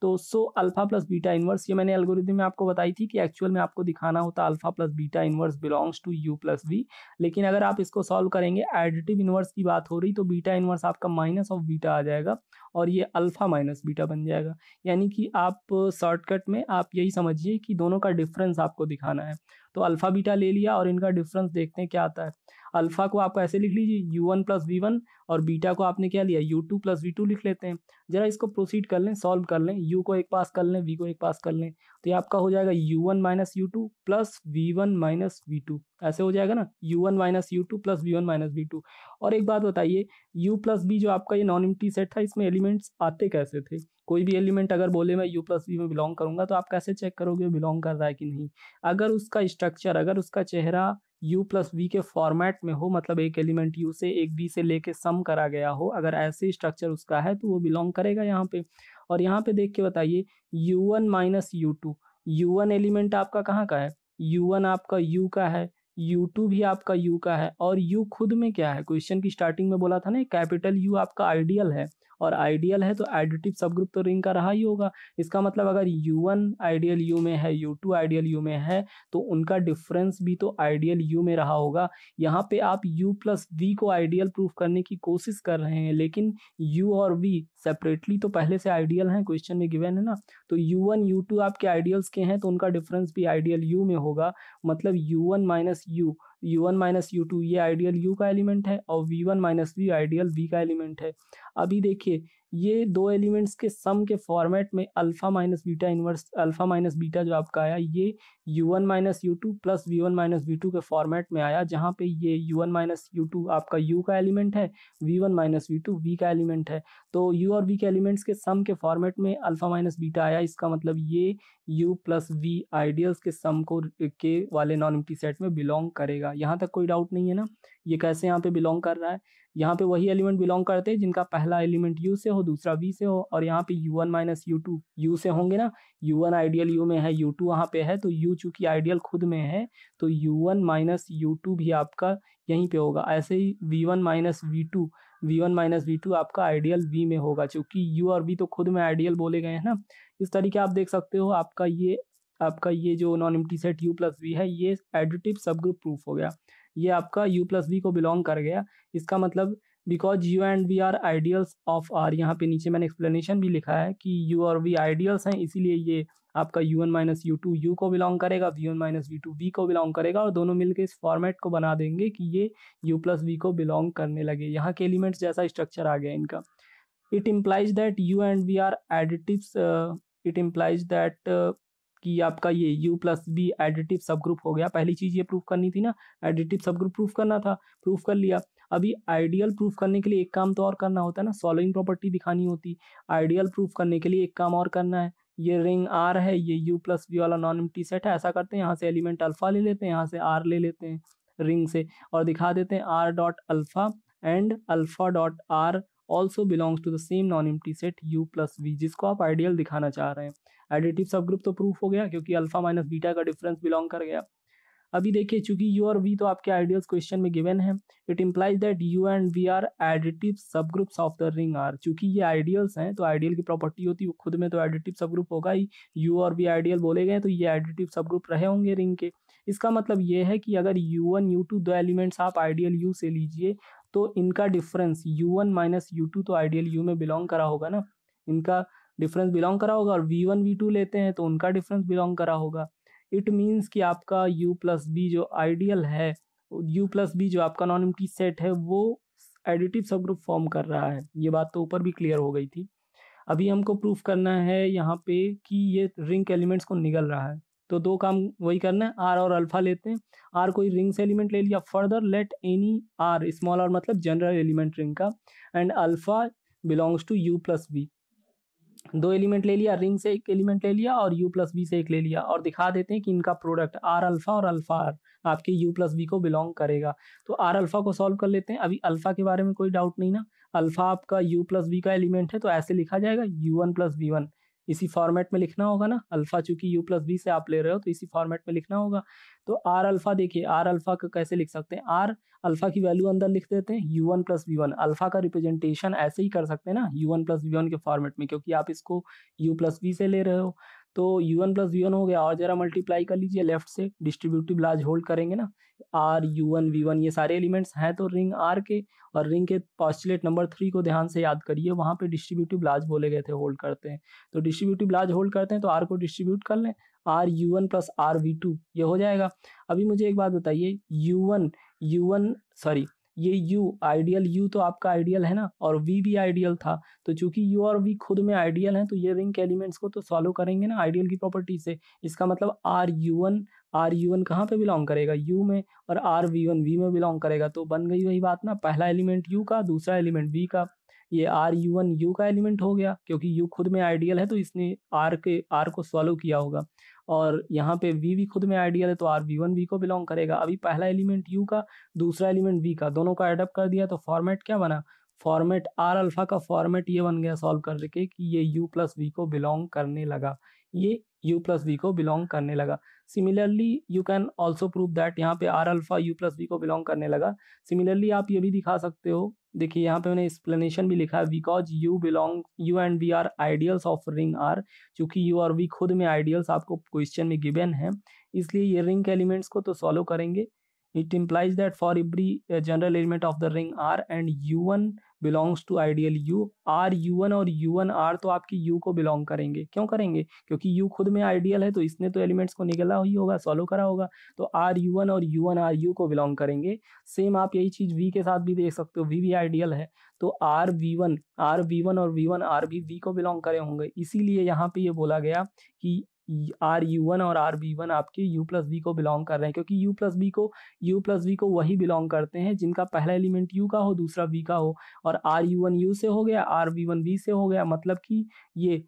तो so alpha plus beta inverse ये मैंने एल्गोरिथम में आपको बताई थी कि एक्चुअल में आपको दिखाना होता alpha plus beta inverse belongs to U plus V लेकिन अगर आप इसको सॉल्व करेंगे एडिटिव इन्वर्स की बात हो रही तो बीटा इन्वर्स आपका माइनस ऑफ बीटा आ जाएगा और ये अल्फा माइनस बीटा बन जाएगा यानी कि आप शॉर्टकट में आप यही समझिए कि दोनों का डिफरेंस आपको दिखाना है तो अल्फा बीटा ले लिया और इनका डिफरेंस देखते हैं क्या आता है अल्फा को आप ऐसे लिख लीजिए U one plus V one और बीटा को आपने क्या लिया U two plus V two लिख लेते हैं जरा इसको प्रोसीड कर लें सॉल्व कर लें यू को एक पास कर लें वी को एक पास कर लें तो ये आपका हो जाएगा U one minus U two plus V one minus V two ऐसे हो जाएगा ना U one minus U two plus V one minus V two और एक बात बताइए यू प्लस बी जो आपका ये नॉन इम्टी सेट था इसमें एलिमेंट्स आते कैसे थे कोई भी एलिमेंट अगर बोले मैं यू प्लस बी में बिलोंग करूंगा तो आप कैसे चेक करोगे बिलोंग कर रहा है कि नहीं अगर उसका स्ट्रक्चर अगर उसका चेहरा u प्लस वी के फॉर्मेट में हो मतलब एक एलिमेंट u से एक v से लेके सम करा गया हो अगर ऐसे स्ट्रक्चर उसका है तो वो बिलोंग करेगा यहाँ पे और यहाँ पे देख के बताइए u1 one minus U two U one element आपका कहाँ का है यू वन आपका u का है यू टू भी आपका u का है और u खुद में क्या है क्वेश्चन की स्टार्टिंग में बोला था ना कैपिटल यू आपका आइडियल है और आइडियल है तो एडिटिव सब ग्रुप तो रिंग का रहा ही होगा इसका मतलब अगर यू वन आइडियल यू में है यू टू आइडियल यू में है तो उनका डिफरेंस भी तो आइडियल यू में रहा होगा यहाँ पे आप यू प्लस वी को आइडियल प्रूफ करने की कोशिश कर रहे हैं लेकिन यू और वी सेपरेटली तो पहले से आइडियल हैं क्वेश्चन में गिवन है ना तो यू वन यू टू आपके आइडियल्स के हैं तो उनका डिफरेंस भी आइडियल यू में होगा मतलब U one minus U U one minus U two ये आइडियल यू का एलिमेंट है और V one minus V ideal V का एलिमेंट है अभी देखिए ये दो एलिमेंट्स के सम के फॉर्मेट में alpha minus beta inverse alpha minus beta जो आपका आया ये u1 one minus U two plus V one minus V two के फॉर्मेट में आया जहाँ पे ये u1 one minus U two आपका u का एलिमेंट है v1 one minus V two V का एलिमेंट है तो u और v के एलिमेंट्स के सम के फॉर्मेट में अल्फा माइनस बीटा आया इसका मतलब ये u प्लस वी आइडियल्स के सम को के वाले नॉन एम्प्टी सेट में बिलोंग करेगा यहाँ तक कोई डाउट नहीं है ना ये कैसे यहाँ पे बिलोंग कर रहा है यहाँ पे वही एलिमेंट बिलोंग करते हैं जिनका पहला एलिमेंट यू से हो दूसरा वी से हो और यहाँ पे U one minus U two U से होंगे ना यू वन आइडियल यू में है यू टू वहाँ पे है तो यू यू चूँकि आइडियल खुद में है तो U one minus U two भी आपका यहीं पे होगा ऐसे ही V one minus V two V one minus V two आपका आइडियल वी में होगा चूँकि यू और वी तो खुद में आइडियल बोले गए हैं ना इस तरीके आप देख सकते हो आपका ये आपका ये जो non empty set U plus V है ये एडिटिव सब ग्रुप प्रूफ हो गया ये आपका यू प्लस वी को बिलोंग कर गया इसका मतलब because U and V are ideals of R यहाँ पे नीचे मैंने एक्सप्लेनेशन भी लिखा है कि यू और वी आइडियल्स हैं इसीलिए ये आपका U N minus U two U को बिलोंग करेगा V N minus V two V को बिलोंग करेगा और दोनों मिलकर इस फॉर्मेट को बना देंगे कि ये यू प्लस वी को बिलोंग करने लगे यहाँ के एलिमेंट्स जैसा स्ट्रक्चर आ गया इनका it implies that U and V are additive it implies that कि आपका ये U plus B additive subgroup हो गया पहली चीज़ ये प्रूफ करनी थी ना एडिटिव सब ग्रुप प्रूफ करना था प्रूफ कर लिया अभी आइडियल प्रूफ करने के लिए एक काम तो और करना होता है ना सॉलोइंग प्रॉपर्टी दिखानी होती आइडियल प्रूफ करने के लिए एक काम और करना है ये रिंग आर है ये यू प्लस वी वाला नॉन एम्प्टी सेट है ऐसा करते हैं यहाँ से एलिमेंट अल्फा ले लेते हैं यहाँ से आर ले लेते हैं रिंग से और दिखा देते हैं R dot alpha and alpha dot R also belongs to the same non empty set U plus V जिसको आप आइडियल दिखाना चाह रहे हैं एडिटिव सब ग्रुप तो प्रूफ हो गया क्योंकि अल्फा माइनस बीटा का डिफरेंस बिलोंग कर गया अभी देखिए चूंकि यू और वी तो आपके आइडियल्स क्वेश्चन में गिवन है it implies that U and V are additive subgroups of the ring R चूंकि ये आइडियल्स हैं तो आइडियल की प्रॉपर्टी होती है खुद में तो एडिटिव सब ग्रुप होगा ही यू और वी आइडियल बोले गए तो ये एडिटिव सब ग्रुप रहे होंगे रिंग के इसका मतलब ये है कि अगर यू वन यू टू दो एलिमेंट्स आप आइडियल यू से लीजिए तो इनका difference U one minus U two तो आइडियल यू में बिलोंग करा होगा ना इनका डिफरेंस बिलोंग करा होगा और वी वन वी टू लेते हैं तो उनका डिफरेंस बिलोंग करा होगा इट मीन्स कि आपका यू प्लस बी जो आइडियल है यू प्लस बी जो आपका नॉन एम्प्टी सेट है वो एडिटिव सब ग्रुप फॉर्म कर रहा है ये बात तो ऊपर भी क्लियर हो गई थी अभी हमको प्रूफ करना है यहाँ पे कि ये रिंग एलिमेंट्स को निगल रहा है तो दो काम वही करना है आर और अल्फा लेते हैं आर कोई रिंग से एलिमेंट ले लिया further let any R small R मतलब जनरल एलिमेंट रिंग का and alpha belongs to U plus B दो एलिमेंट ले लिया रिंग से एक एलिमेंट ले लिया और यू प्लस बी से एक ले लिया और दिखा देते हैं कि इनका प्रोडक्ट आर अल्फा और अल्फा आर आपके यू प्लस बी को बिलोंग करेगा तो आर अल्फा को सॉल्व कर लेते हैं अभी अल्फा के बारे में कोई डाउट नहीं ना अल्फा आपका यू प्लस बी का एलिमेंट है तो ऐसे लिखा जाएगा U one plus B one इसी फॉर्मेट में लिखना होगा ना अल्फा चूंकि यू प्लस बी से आप ले रहे हो तो इसी फॉर्मेट में लिखना होगा तो आर अल्फा देखिए आर अल्फा का कैसे लिख सकते हैं आर अल्फा की वैल्यू अंदर लिख देते हैं U one plus V one alpha का रिप्रेजेंटेशन ऐसे ही कर सकते हैं ना U one plus V one के फॉर्मेट में क्योंकि आप इसको यू प्लस बी से ले रहे हो तो U one plus V one हो गया और ज़रा मल्टीप्लाई कर लीजिए लेफ्ट से डिस्ट्रीब्यूटिव लाज होल्ड करेंगे ना R U one V one ये सारे एलिमेंट्स हैं तो रिंग आर के और रिंग के पॉस्टुलेट नंबर थ्री को ध्यान से याद करिए वहाँ पे डिस्ट्रीब्यूटिव लाज बोले गए थे होल्ड करते हैं तो डिस्ट्रीब्यूटिव लाज होल्ड करते हैं तो आर को डिस्ट्रीब्यूट कर लें R U one plus R V two ये हो जाएगा अभी मुझे एक बात बताइए U one U one sorry ये यू आइडियल यू तो आपका आइडियल है ना और वी भी आइडियल था तो चूंकि यू और वी खुद में आइडियल है तो ये रिंग के एलिमेंट्स को तो सॉल्व करेंगे ना आइडियल की प्रॉपर्टी से इसका मतलब R U one R U one कहाँ पर बिलोंग करेगा यू में और आर वी वन वी में बिलोंग करेगा तो बन गई वही बात ना पहला एलिमेंट यू का दूसरा एलिमेंट वी का ये आर यू वन यू का एलिमेंट हो गया क्योंकि यू खुद में आइडियल है तो इसने आर के आर को सॉल्व किया होगा और यहाँ पे वी भी खुद में आइडियल है तो आर वी वन वी को बिलोंग करेगा अभी पहला एलिमेंट यू का दूसरा एलिमेंट वी का दोनों का एडअप कर दिया तो फॉर्मेट क्या बना फॉर्मेट आर अल्फा का फॉर्मेट ये बन गया सॉल्व कर कि ये यू प्लस वी को बिलोंग करने लगा ये यू प्लस वी को बिलोंग करने लगा similarly you can also prove that यहाँ पे R alpha U plus V को बिलोंग करने लगा सिमिलरली आप ये भी दिखा सकते हो देखिए यहाँ पे मैंने एक्सप्लेनेशन भी लिखा है because U belong U and V are ideals of ring R चूंकि यू और वी खुद में आइडियल्स आपको क्वेश्चन में गिवेन है इसलिए ये रिंग के एलिमेंट्स को तो सॉल्व करेंगे it implies that for every general element of the ring R and U one belongs to ideal U R U one और यू वन आर तो आपकी यू को बिलोंग करेंगे क्यों करेंगे क्योंकि यू खुद में आइडियल है तो इसने तो एलिमेंट्स को निकला ही होगा सॉलो करा होगा तो आर यू वन और यू वन आर यू को बिलोंग करेंगे सेम आप यही चीज़ वी के साथ भी देख सकते हो वी भी आइडियल है तो R V one R V one और वी वन आर भी वी को बिलोंग करे होंगे इसीलिए यहाँ पे ये बोला गया कि आर यू वन और आर बी वन आपके यू प्लस बी को बिलोंग कर रहे हैं क्योंकि यू प्लस बी को यू प्लस बी को वही बिलोंग करते हैं जिनका पहला एलिमेंट यू का हो दूसरा बी का हो और आर यू वन यू से हो गया आर बी वन बी से हो गया मतलब कि ये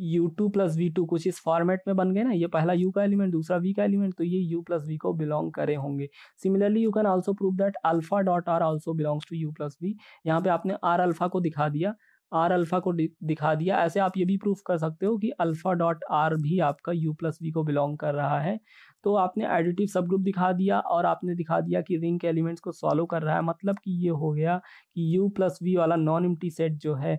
U two plus V two कुछ इस फॉर्मेट में बन गए ना ये पहला यू का एलिमेंट दूसरा वी का एलिमेंट तो ये यू प्लस वी को बिलोंग करे होंगे similarly you can also prove that alpha dot R also belongs to U plus V यहाँ पे आपने आर अल्फा को दिखा दिया आर अल्फा को दिखा दिया ऐसे आप ये भी प्रूफ कर सकते हो कि अल्फा डॉट आर भी आपका यू प्लस वी को बिलोंग कर रहा है तो आपने एडिटिव सब ग्रुप दिखा दिया और आपने दिखा दिया कि रिंग के एलिमेंट्स को सॉलो कर रहा है मतलब कि ये हो गया कि यू प्लस वी वाला नॉन इम्टी सेट जो है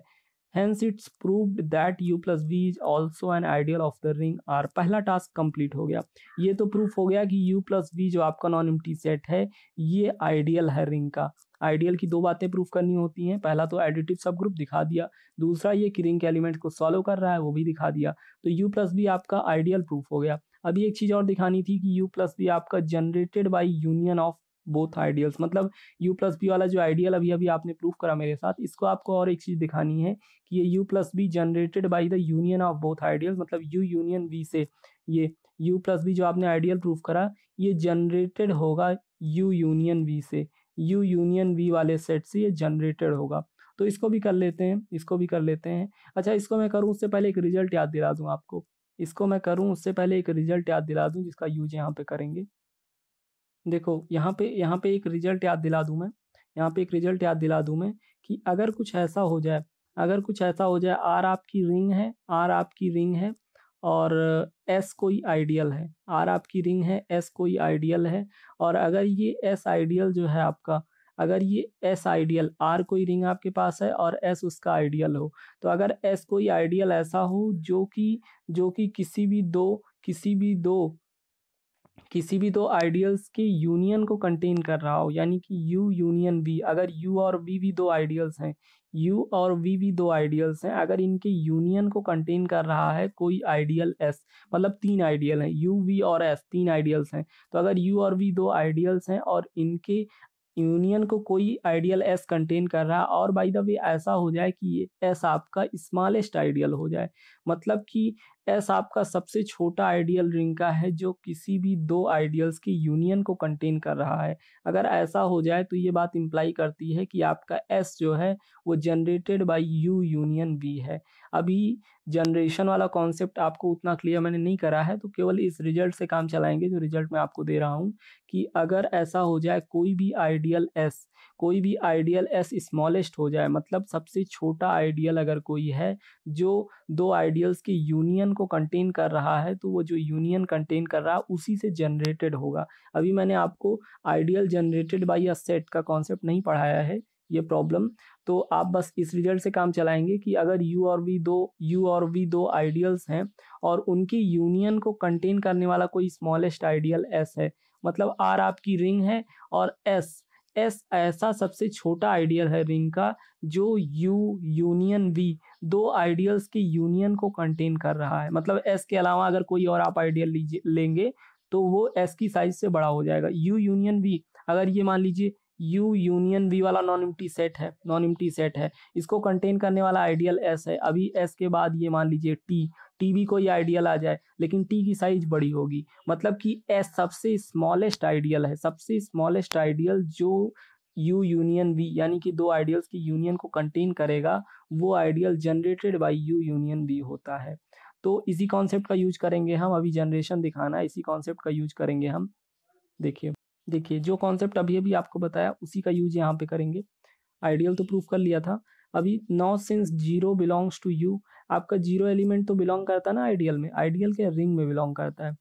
hence it's proved that U plus V is also an ideal of the ring R पहला टास्क कंप्लीट हो गया ये तो प्रूफ हो गया कि यू प्लस वी जो आपका नॉन एम्प्टी सेट है ये आइडियल है रिंग का आइडियल की दो बातें प्रूफ करनी होती हैं पहला तो एडिटिव सब ग्रुप दिखा दिया दूसरा ये कि रिंग के एलिमेंट को सॉलो कर रहा है वो भी दिखा दिया तो यू प्लस बी आपका आइडियल प्रूफ हो गया अभी एक चीज़ और दिखानी थी कि यू प्लस बी आपका generated by union of both ideals मतलब यू प्लस बी वाला जो आइडियल अभी अभी आपने प्रूव करा मेरे साथ इसको आपको और एक चीज़ दिखानी है कि ये U plus B generated by the union of both ideals मतलब यू यूनियन बी से ये यू प्लस बी जो आपने आइडियल प्रूफ करा ये जनरेटेड होगा यू यूनियन बी से यू यूनियन बी वाले सेट से ये जनरेटेड होगा तो इसको भी कर लेते हैं इसको भी कर लेते हैं अच्छा इसको मैं करूँ उससे पहले एक रिजल्ट याद दिला दूँ आपको इसको मैं करूँ उससे पहले एक रिजल्ट याद दिला दूँ जिसका यूज यहाँ पे करेंगे देखो यहाँ पे यहाँ पे एक रिजल्ट याद दिला दूँ मैं यहाँ पे एक रिजल्ट याद दिला दूँ मैं कि अगर कुछ ऐसा हो जाए अगर कुछ ऐसा हो जाए आर आपकी रिंग है आर आपकी रिंग है और एस कोई आइडियल है आर आपकी रिंग है एस कोई आइडियल है और अगर ये एस आइडियल जो है आपका अगर ये एस आइडियल आर कोई रिंग आपके पास है और एस उसका आइडियल हो तो अगर एस कोई आइडियल ऐसा हो जो कि जो कि किसी भी दो किसी भी दो किसी भी दो आइडियल्स की यूनियन को कंटेन कर रहा हो यानी कि यू यूनियन वी अगर यू और वी भी दो आइडियल्स हैं यू और वी भी दो आइडियल्स हैं अगर इनके यूनियन को कंटेन कर रहा है कोई आइडियल एस मतलब तीन आइडियल हैं यू वी और एस तीन आइडियल्स हैं तो अगर यू और वी दो आइडियल्स हैं और इनके यूनियन को कोई आइडियल एस कंटेन कर रहा है और बाई द वे ऐसा हो जाए कि ये एस आपका स्मॉलेस्ट आइडियल हो जाए मतलब कि एस आपका सबसे छोटा आइडियल रिंग का है जो किसी भी दो आइडियल्स की यूनियन को कंटेन कर रहा है अगर ऐसा हो जाए तो ये बात इम्प्लाई करती है कि आपका एस जो है वो generated by U union B है अभी जनरेशन वाला कॉन्सेप्ट आपको उतना क्लियर मैंने नहीं करा है तो केवल इस रिजल्ट से काम चलाएंगे जो रिजल्ट मैं आपको दे रहा हूँ कि अगर ऐसा हो जाए कोई भी आइडियल एस कोई भी आइडियल एस स्मॉलेस्ट हो जाए मतलब सबसे छोटा आइडियल अगर कोई है जो दो आइडियल्स की यूनियन को कंटेन कर रहा है तो वो जो यूनियन कंटेन कर रहा है उसी से जनरेटेड होगा अभी मैंने आपको ideal generated by a set का कॉन्सेप्ट नहीं पढ़ाया है ये प्रॉब्लम तो आप बस इस रिजल्ट से काम चलाएंगे कि अगर यू और वी दो यू और वी दो आइडियल्स हैं और उनकी यूनियन को कंटेन करने वाला कोई स्मॉलेस्ट आइडियल एस है मतलब आर आपकी रिंग है और एस एस ऐसा सबसे छोटा आइडियल है रिंग का जो यू यूनियन वी दो आइडियल्स की यूनियन को कंटेन कर रहा है मतलब एस के अलावा अगर कोई और आप आइडियल लीजिए लेंगे तो वो एस की साइज से बड़ा हो जाएगा यू यूनियन वी अगर ये मान लीजिए यू यूनियन वी वाला नॉन इम्टी सेट है नॉन इम्टी सेट है इसको कंटेन करने वाला आइडियल एस है अभी एस के बाद ये मान लीजिए टी टीबी को ये आइडियल आ जाए लेकिन टी की साइज बड़ी होगी मतलब कि एस सबसे स्मॉलेस्ट आइडियल है सबसे स्मॉलेस्ट आइडियल जो यू यूनियन वी यानी कि दो आइडियल्स की यूनियन को कंटेन करेगा वो ideal generated by U union V होता है तो इसी कॉन्सेप्ट का यूज करेंगे हम अभी जनरेशन दिखाना इसी कॉन्सेप्ट का यूज करेंगे हम देखिए देखिए जो कॉन्सेप्ट अभी अभी आपको बताया उसी का यूज यहाँ पे करेंगे आइडियल तो प्रूफ कर लिया था अभी now since zero belongs to U आपका जीरो एलिमेंट तो बिलोंग करता है ना आइडियल में आइडियल के रिंग में बिलोंग करता है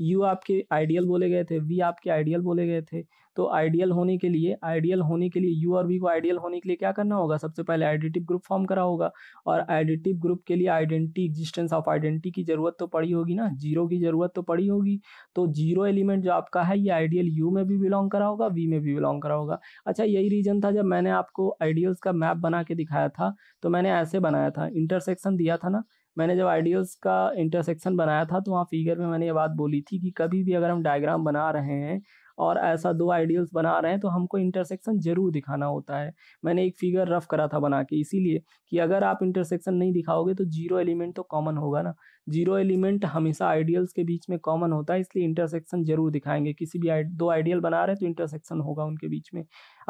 यू आपके आइडियल बोले गए थे वी आपके आइडियल बोले गए थे तो आइडियल होने के लिए आइडियल होने के लिए यू और वी को आइडियल होने के लिए क्या करना होगा सबसे पहले आइडेंटिव ग्रुप फॉर्म करा होगा और आइडेंटिव ग्रुप के लिए आइडेंटिटी एग्जिस्टेंस ऑफ आइडेंटिटी की ज़रूरत तो पड़ी होगी ना जीरो की ज़रूरत तो पड़ी होगी तो जीरो एलिमेंट जो आपका है ये आइडियल यू में भी बिलोंग करा होगा वी में भी बिलोंग करा होगा अच्छा यही रीजन था जब मैंने आपको आइडियल्स का मैप बना के दिखाया था तो मैंने ऐसे बनाया था इंटरसेक्शन दिया था ना मैंने जब आइडियल्स का इंटरसेक्शन बनाया था तो वहाँ फिगर में मैंने ये बात बोली थी कि कभी भी अगर हम डायग्राम बना रहे हैं और ऐसा दो आइडियल्स बना रहे हैं तो हमको इंटरसेक्शन जरूर दिखाना होता है मैंने एक फिगर रफ करा था बना के इसीलिए कि अगर आप इंटरसेक्शन नहीं दिखाओगे तो जीरो एलिमेंट तो कॉमन होगा ना जीरो एलिमेंट हमेशा आइडियल्स के बीच में कॉमन होता है इसलिए इंटरसेक्शन जरूर दिखाएंगे किसी भी दो आइडियल बना रहे तो इंटरसेक्शन होगा उनके बीच में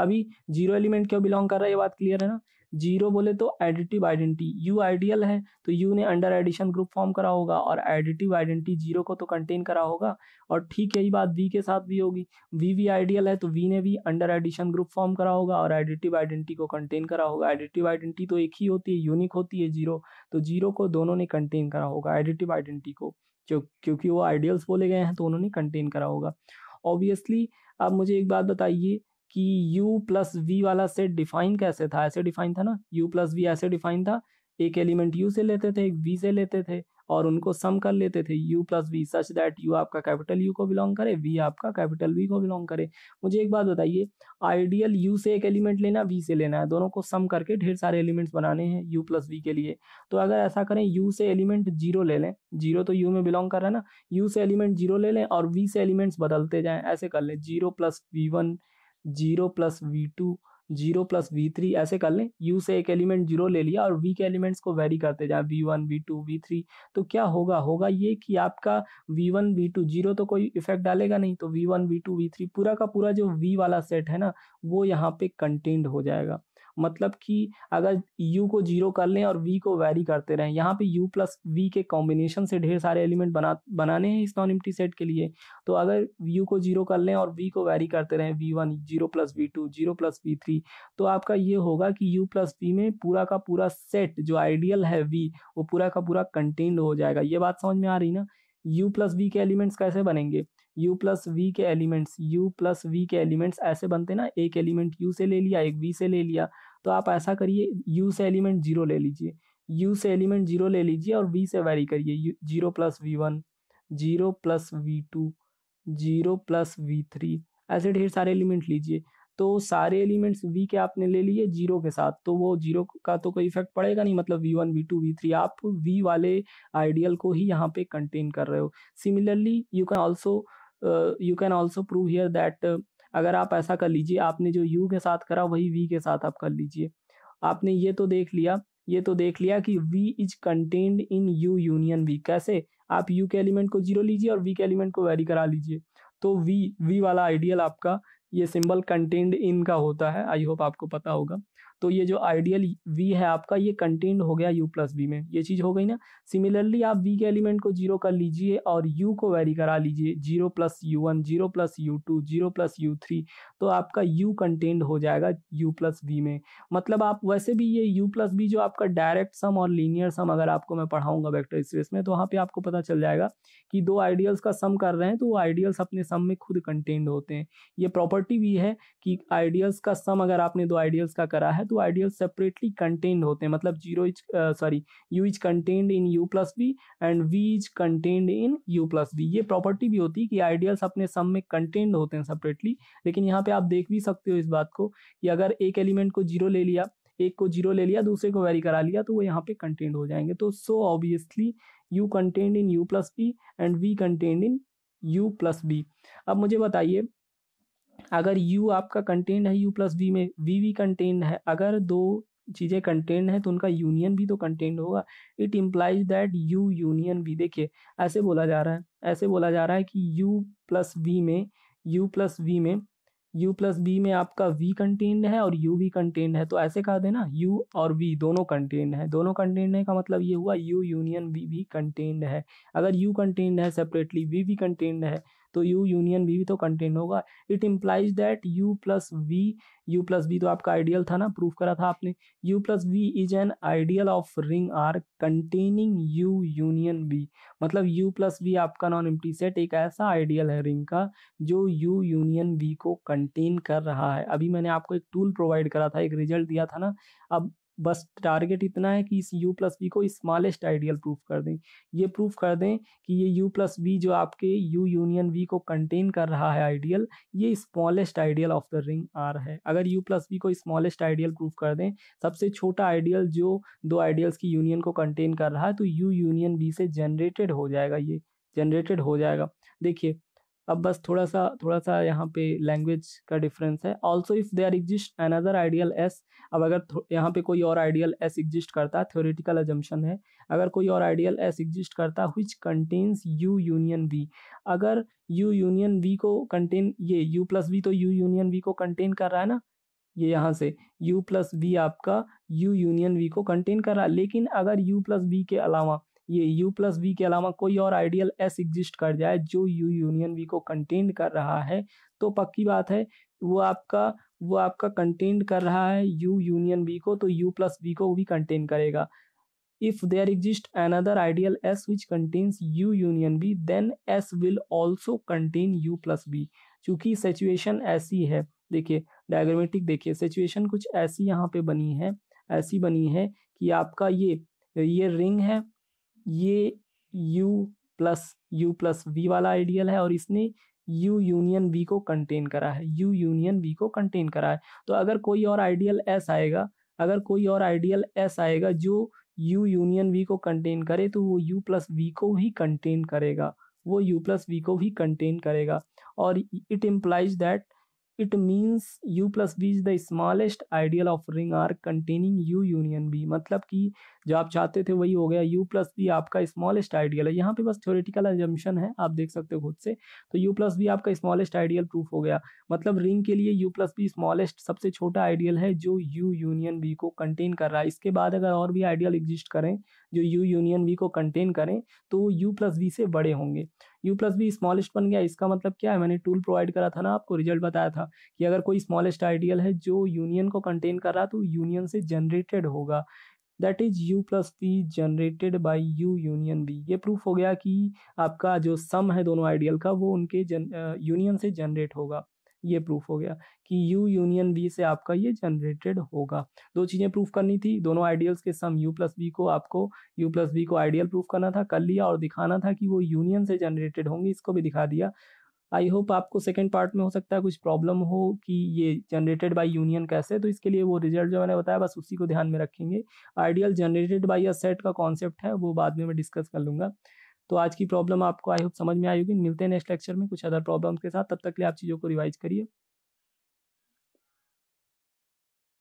अभी जीरो एलिमेंट क्यों बिलोंग कर रहा है ये बात क्लियर है ना जीरो बोले तो एडिटिव आइडेंटिटी यू आइडियल है तो यू ने अंडर एडिशन ग्रुप फॉर्म करा होगा और एडिटिव आइडेंटिटी जीरो को तो कंटेन करा होगा और ठीक यही बात वी के साथ भी होगी वी वी आइडियल है तो वी ने भी अंडर एडिशन ग्रुप फॉर्म करा होगा और एडिटिव आइडेंटिटी को कंटेन करा होगा एडिटिव आइडेंटिटी तो एक ही होती है यूनिक होती है जीरो तो जीरो को दोनों ने कंटेन करा होगा एडिटिव आइडेंटिटी को क्योंकि वो आइडियल्स बोले गए हैं तो उन्होंने कंटेन करा होगा ऑब्वियसली आप मुझे एक बात बताइए कि u प्लस वी वाला सेट डिफाइन कैसे था ऐसे डिफाइन था ना u प्लस वी ऐसे डिफाइन था एक एलिमेंट u से लेते थे एक v से लेते थे और उनको सम कर लेते थे u plus V such that u आपका कैपिटल u को बिलोंग करे v आपका कैपिटल v को बिलोंग करे मुझे एक बात बताइए आइडियल u से एक एलिमेंट लेना v से लेना है दोनों को सम करके ढेर सारे एलिमेंट्स बनाने हैं u प्लस वी के लिए तो अगर ऐसा करें u से एलिमेंट जीरो ले लें जीरो तो u में बिलोंग कर रहा है ना u से एलिमेंट जीरो ले लें और v से एलिमेंट्स बदलते जाएँ ऐसे कर लें zero plus V one zero plus V two zero plus V three ऐसे कर लें यू से एक एलिमेंट जीरो ले लिया और वी के एलिमेंट्स को वेरी करते जाएं V one V two V three तो क्या होगा होगा ये कि आपका V one V two zero तो कोई इफेक्ट डालेगा नहीं तो V one V two V three पूरा का पूरा जो वी वाला सेट है ना वो यहाँ पे कंटेंड हो जाएगा मतलब कि अगर यू को जीरो कर लें और वी को वैरी करते रहें यहाँ पे यू प्लस वी के कॉम्बिनेशन से ढेर सारे एलिमेंट बना बनाने हैं इस नॉन इम्प्टी सेट के लिए तो अगर यू को जीरो कर लें और वी को वैरी करते रहें V one zero plus V two zero plus V three तो आपका ये होगा कि यू प्लस वी में पूरा का पूरा सेट जो आइडियल है वी वो पूरा का पूरा कंटेन्ड हो जाएगा ये बात समझ में आ रही ना यू प्लस वी के एलिमेंट्स कैसे बनेंगे यू प्लस वी के एलिमेंट्स यू प्लस वी के एलिमेंट्स ऐसे बनते ना एक एलिमेंट यू से ले लिया एक वी से ले लिया तो आप ऐसा करिए यू से एलिमेंट जीरो ले लीजिए यू से एलिमेंट जीरो ले लीजिए और वी से वेरी करिए zero plus V one zero plus V two zero plus V three ऐसे ढेर सारे एलिमेंट लीजिए तो सारे एलिमेंट्स वी के आपने ले लिए जीरो के साथ तो वो जीरो का तो कोई इफेक्ट पड़ेगा नहीं मतलब V one V two V three आप वी वाले आइडियल को ही यहाँ पे कंटेन कर रहे हो similarly you can also you can also prove here that अगर आप ऐसा कर लीजिए आपने जो यू के साथ करा वही वी के साथ आप कर लीजिए आपने ये तो देख लिया ये तो देख लिया कि V is contained in U union V कैसे आप यू के एलिमेंट को जीरो लीजिए और वी के एलिमेंट को वेरी करा लीजिए तो वी वी वाला आइडियल आपका ये सिंबल कंटेंड इन का होता है आई होप आपको पता होगा तो ये जो आइडियल वी है आपका ये कंटेंड हो गया यू प्लस बी में ये चीज़ हो गई ना सिमिलरली आप वी के एलिमेंट को जीरो कर लीजिए और यू को वेरी करा लीजिए zero plus U one zero plus U two zero plus U three तो आपका यू कंटेंड हो जाएगा यू प्लस बी में मतलब आप वैसे भी ये यू प्लस बी जो आपका डायरेक्ट सम और लीनियर सम अगर आपको मैं पढ़ाऊंगा वेक्टर स्पेस में तो वहाँ पर आपको पता चल जाएगा कि दो आइडियल्स का सम कर रहे हैं तो वो आइडियल्स अपने सम में खुद कंटेंड होते हैं ये प्रॉपर्टी भी है कि आइडियल्स का सम अगर आपने दो आइडियल्स का करा है तो टू आइडियल सेपरेटली कंटेंड होते हैं मतलब zero is sorry U is contained in U plus B and V is contained in U plus B ये प्रॉपर्टी भी होती है कि आइडियल्स अपने सम में कंटेंड होते हैं सेपरेटली लेकिन यहाँ पे आप देख भी सकते हो इस बात को कि अगर एक एलिमेंट को जीरो ले लिया एक को जीरो ले लिया दूसरे को वेरी करा लिया तो वो यहाँ पे कंटेंड हो जाएंगे तो so obviously U contained in U plus B and V contained in U plus B अब मुझे बताइए अगर यू आपका कंटेंट है यू प्लस वी में वी भी कंटेंट है अगर दो चीज़ें कंटेंट हैं तो उनका यूनियन भी तो कंटेंट होगा it implies that U union भी देखिए ऐसे बोला जा रहा है ऐसे बोला जा रहा है कि यू प्लस वी में यू प्लस वी में यू प्लस बी में आपका वी कंटेंट है और यू भी कंटेंट है तो ऐसे कहा देना यू और वी दोनों कंटेंट है दोनों कंटेंट है का मतलब ये हुआ यू यूनियन वी भी कंटेंट है अगर यू कंटेंट है सेपरेटली वी भी कंटेंट है तो यू यूनियन वी भी तो कंटेंट होगा it implies that U plus V U plus V तो आपका आइडियल था ना प्रूफ करा था आपने U plus V is an ideal of ring R containing U union V मतलब यू प्लस वी आपका नॉन एम्प्टी सेट एक ऐसा आइडियल है रिंग का जो यू यूनियन वी को कंटेन कर रहा है अभी मैंने आपको एक टूल प्रोवाइड करा था एक रिजल्ट दिया था ना अब बस टारगेट इतना है कि इस यू प्लस बी को स्मॉलेस्ट आइडियल प्रूफ कर दें ये प्रूफ कर दें कि ये यू प्लस बी जो आपके यू यूनियन वी को कंटेन कर रहा है आइडियल ये smallest ideal of the ring R है अगर यू प्लस बी को स्मॉलेस्ट आइडियल प्रूफ कर दें सबसे छोटा आइडियल जो दो आइडियल्स की यूनियन को कंटेन कर रहा है तो यू यूनियन बी से जनरेटेड हो जाएगा ये जनरेटेड हो जाएगा देखिए अब बस थोड़ा सा थोड़ा सा यहाँ पे लैंग्वेज का डिफरेंस है also if they are exist another ideal S अब अगर यहाँ पे कोई और आइडियल एस एग्जिस्ट करता है थ्योरेटिकल एजम्पन है अगर कोई और आइडियल एस एग्जिस्ट करता है which contains U union V अगर यू यूनियन वी को कंटेन ये यू प्लस वी तो यू यूनियन वी को कंटेन कर रहा है ना ये यहाँ से यू प्लस वी आपका यू यूनियन वी को कंटेन कर रहा है लेकिन अगर यू प्लस वी के अलावा ये यू प्लस वी के अलावा कोई और आइडियल एस एग्जिस्ट कर जाए जो यू यूनियन वी को कंटेन कर रहा है तो पक्की बात है वो आपका वो आपका कंटेन कर रहा है यू यूनियन वी को तो यू प्लस वी को भी कंटेन करेगा if there exists another ideal s which contains u union b then s will also contain u plus b चूंकि सिचुएशन ऐसी है देखिए डायग्रामेटिक देखिए सिचुएशन कुछ ऐसी यहाँ पे बनी है ऐसी बनी है कि आपका ये ये रिंग है ये u plus U plus V वाला आइडियल है और इसने यू यूनियन वी को कंटेन करा है यू यूनियन वी को कंटेन करा है तो अगर कोई और आइडियल एस आएगा अगर कोई और आइडियल एस आएगा जो यू यूनियन वी को कंटेन करे तो वो यू प्लस वी को ही कंटेन करेगा वो यू प्लस वी को ही कंटेन करेगा और it implies that it means U plus B is the smallest ideal of ring R containing U union B मतलब कि जो आप चाहते थे वही हो गया यू प्लस बी आपका स्मॉलेस्ट आइडियल है यहाँ पे बस थ्योरेटिकल एजम्पन है आप देख सकते हो खुद से तो यू प्लस बी आपका स्मॉलेस्ट आइडियल प्रूफ हो गया मतलब रिंग के लिए यू प्लस बी स्मॉलेस्ट सबसे छोटा आइडियल है जो यू यूनियन बी को कंटेन कर रहा है इसके बाद अगर और भी आइडियल एग्जिस्ट करें जो यू यूनियन बी को कंटेन करें तो यू प्लस बी से बड़े होंगे यू प्लस बी स्मॉलेस्ट बन गया इसका मतलब क्या है मैंने टूल प्रोवाइड करा था ना आपको रिजल्ट बताया था कि अगर कोई स्मॉलेस्ट आइडियल है जो यूनियन को कंटेन कर रहा है तो यूनियन से जनरेटेड होगा that is U plus B generated by U union B ये प्रूफ हो गया कि आपका जो सम है दोनों आइडियल का वो उनके जन यूनियन से जनरेट होगा ये प्रूफ हो गया कि U यूनियन V से आपका ये जनरेटेड होगा दो चीज़ें प्रूफ करनी थी दोनों आइडियल्स के सम U प्लस वी को आपको U प्लस वी को आइडियल प्रूफ करना था कर लिया और दिखाना था कि वो यूनियन से जनरेटेड होंगे इसको भी दिखा दिया आई होप आपको सेकेंड पार्ट में हो सकता है कुछ प्रॉब्लम हो कि ये जनरेटेड बाई यूनियन कैसे तो इसके लिए वो रिजल्ट जो मैंने बताया बस उसी को ध्यान में रखेंगे ideal generated by a set का कॉन्सेप्ट है वो बाद में मैं डिस्कस कर लूँगा तो आज की प्रॉब्लम आपको आई होप समझ में आई होगी मिलते हैं नेक्स्ट लेक्चर में कुछ अदर प्रॉब्लम्स के साथ तब तक के लिए आप चीज़ों को रिवाइज करिए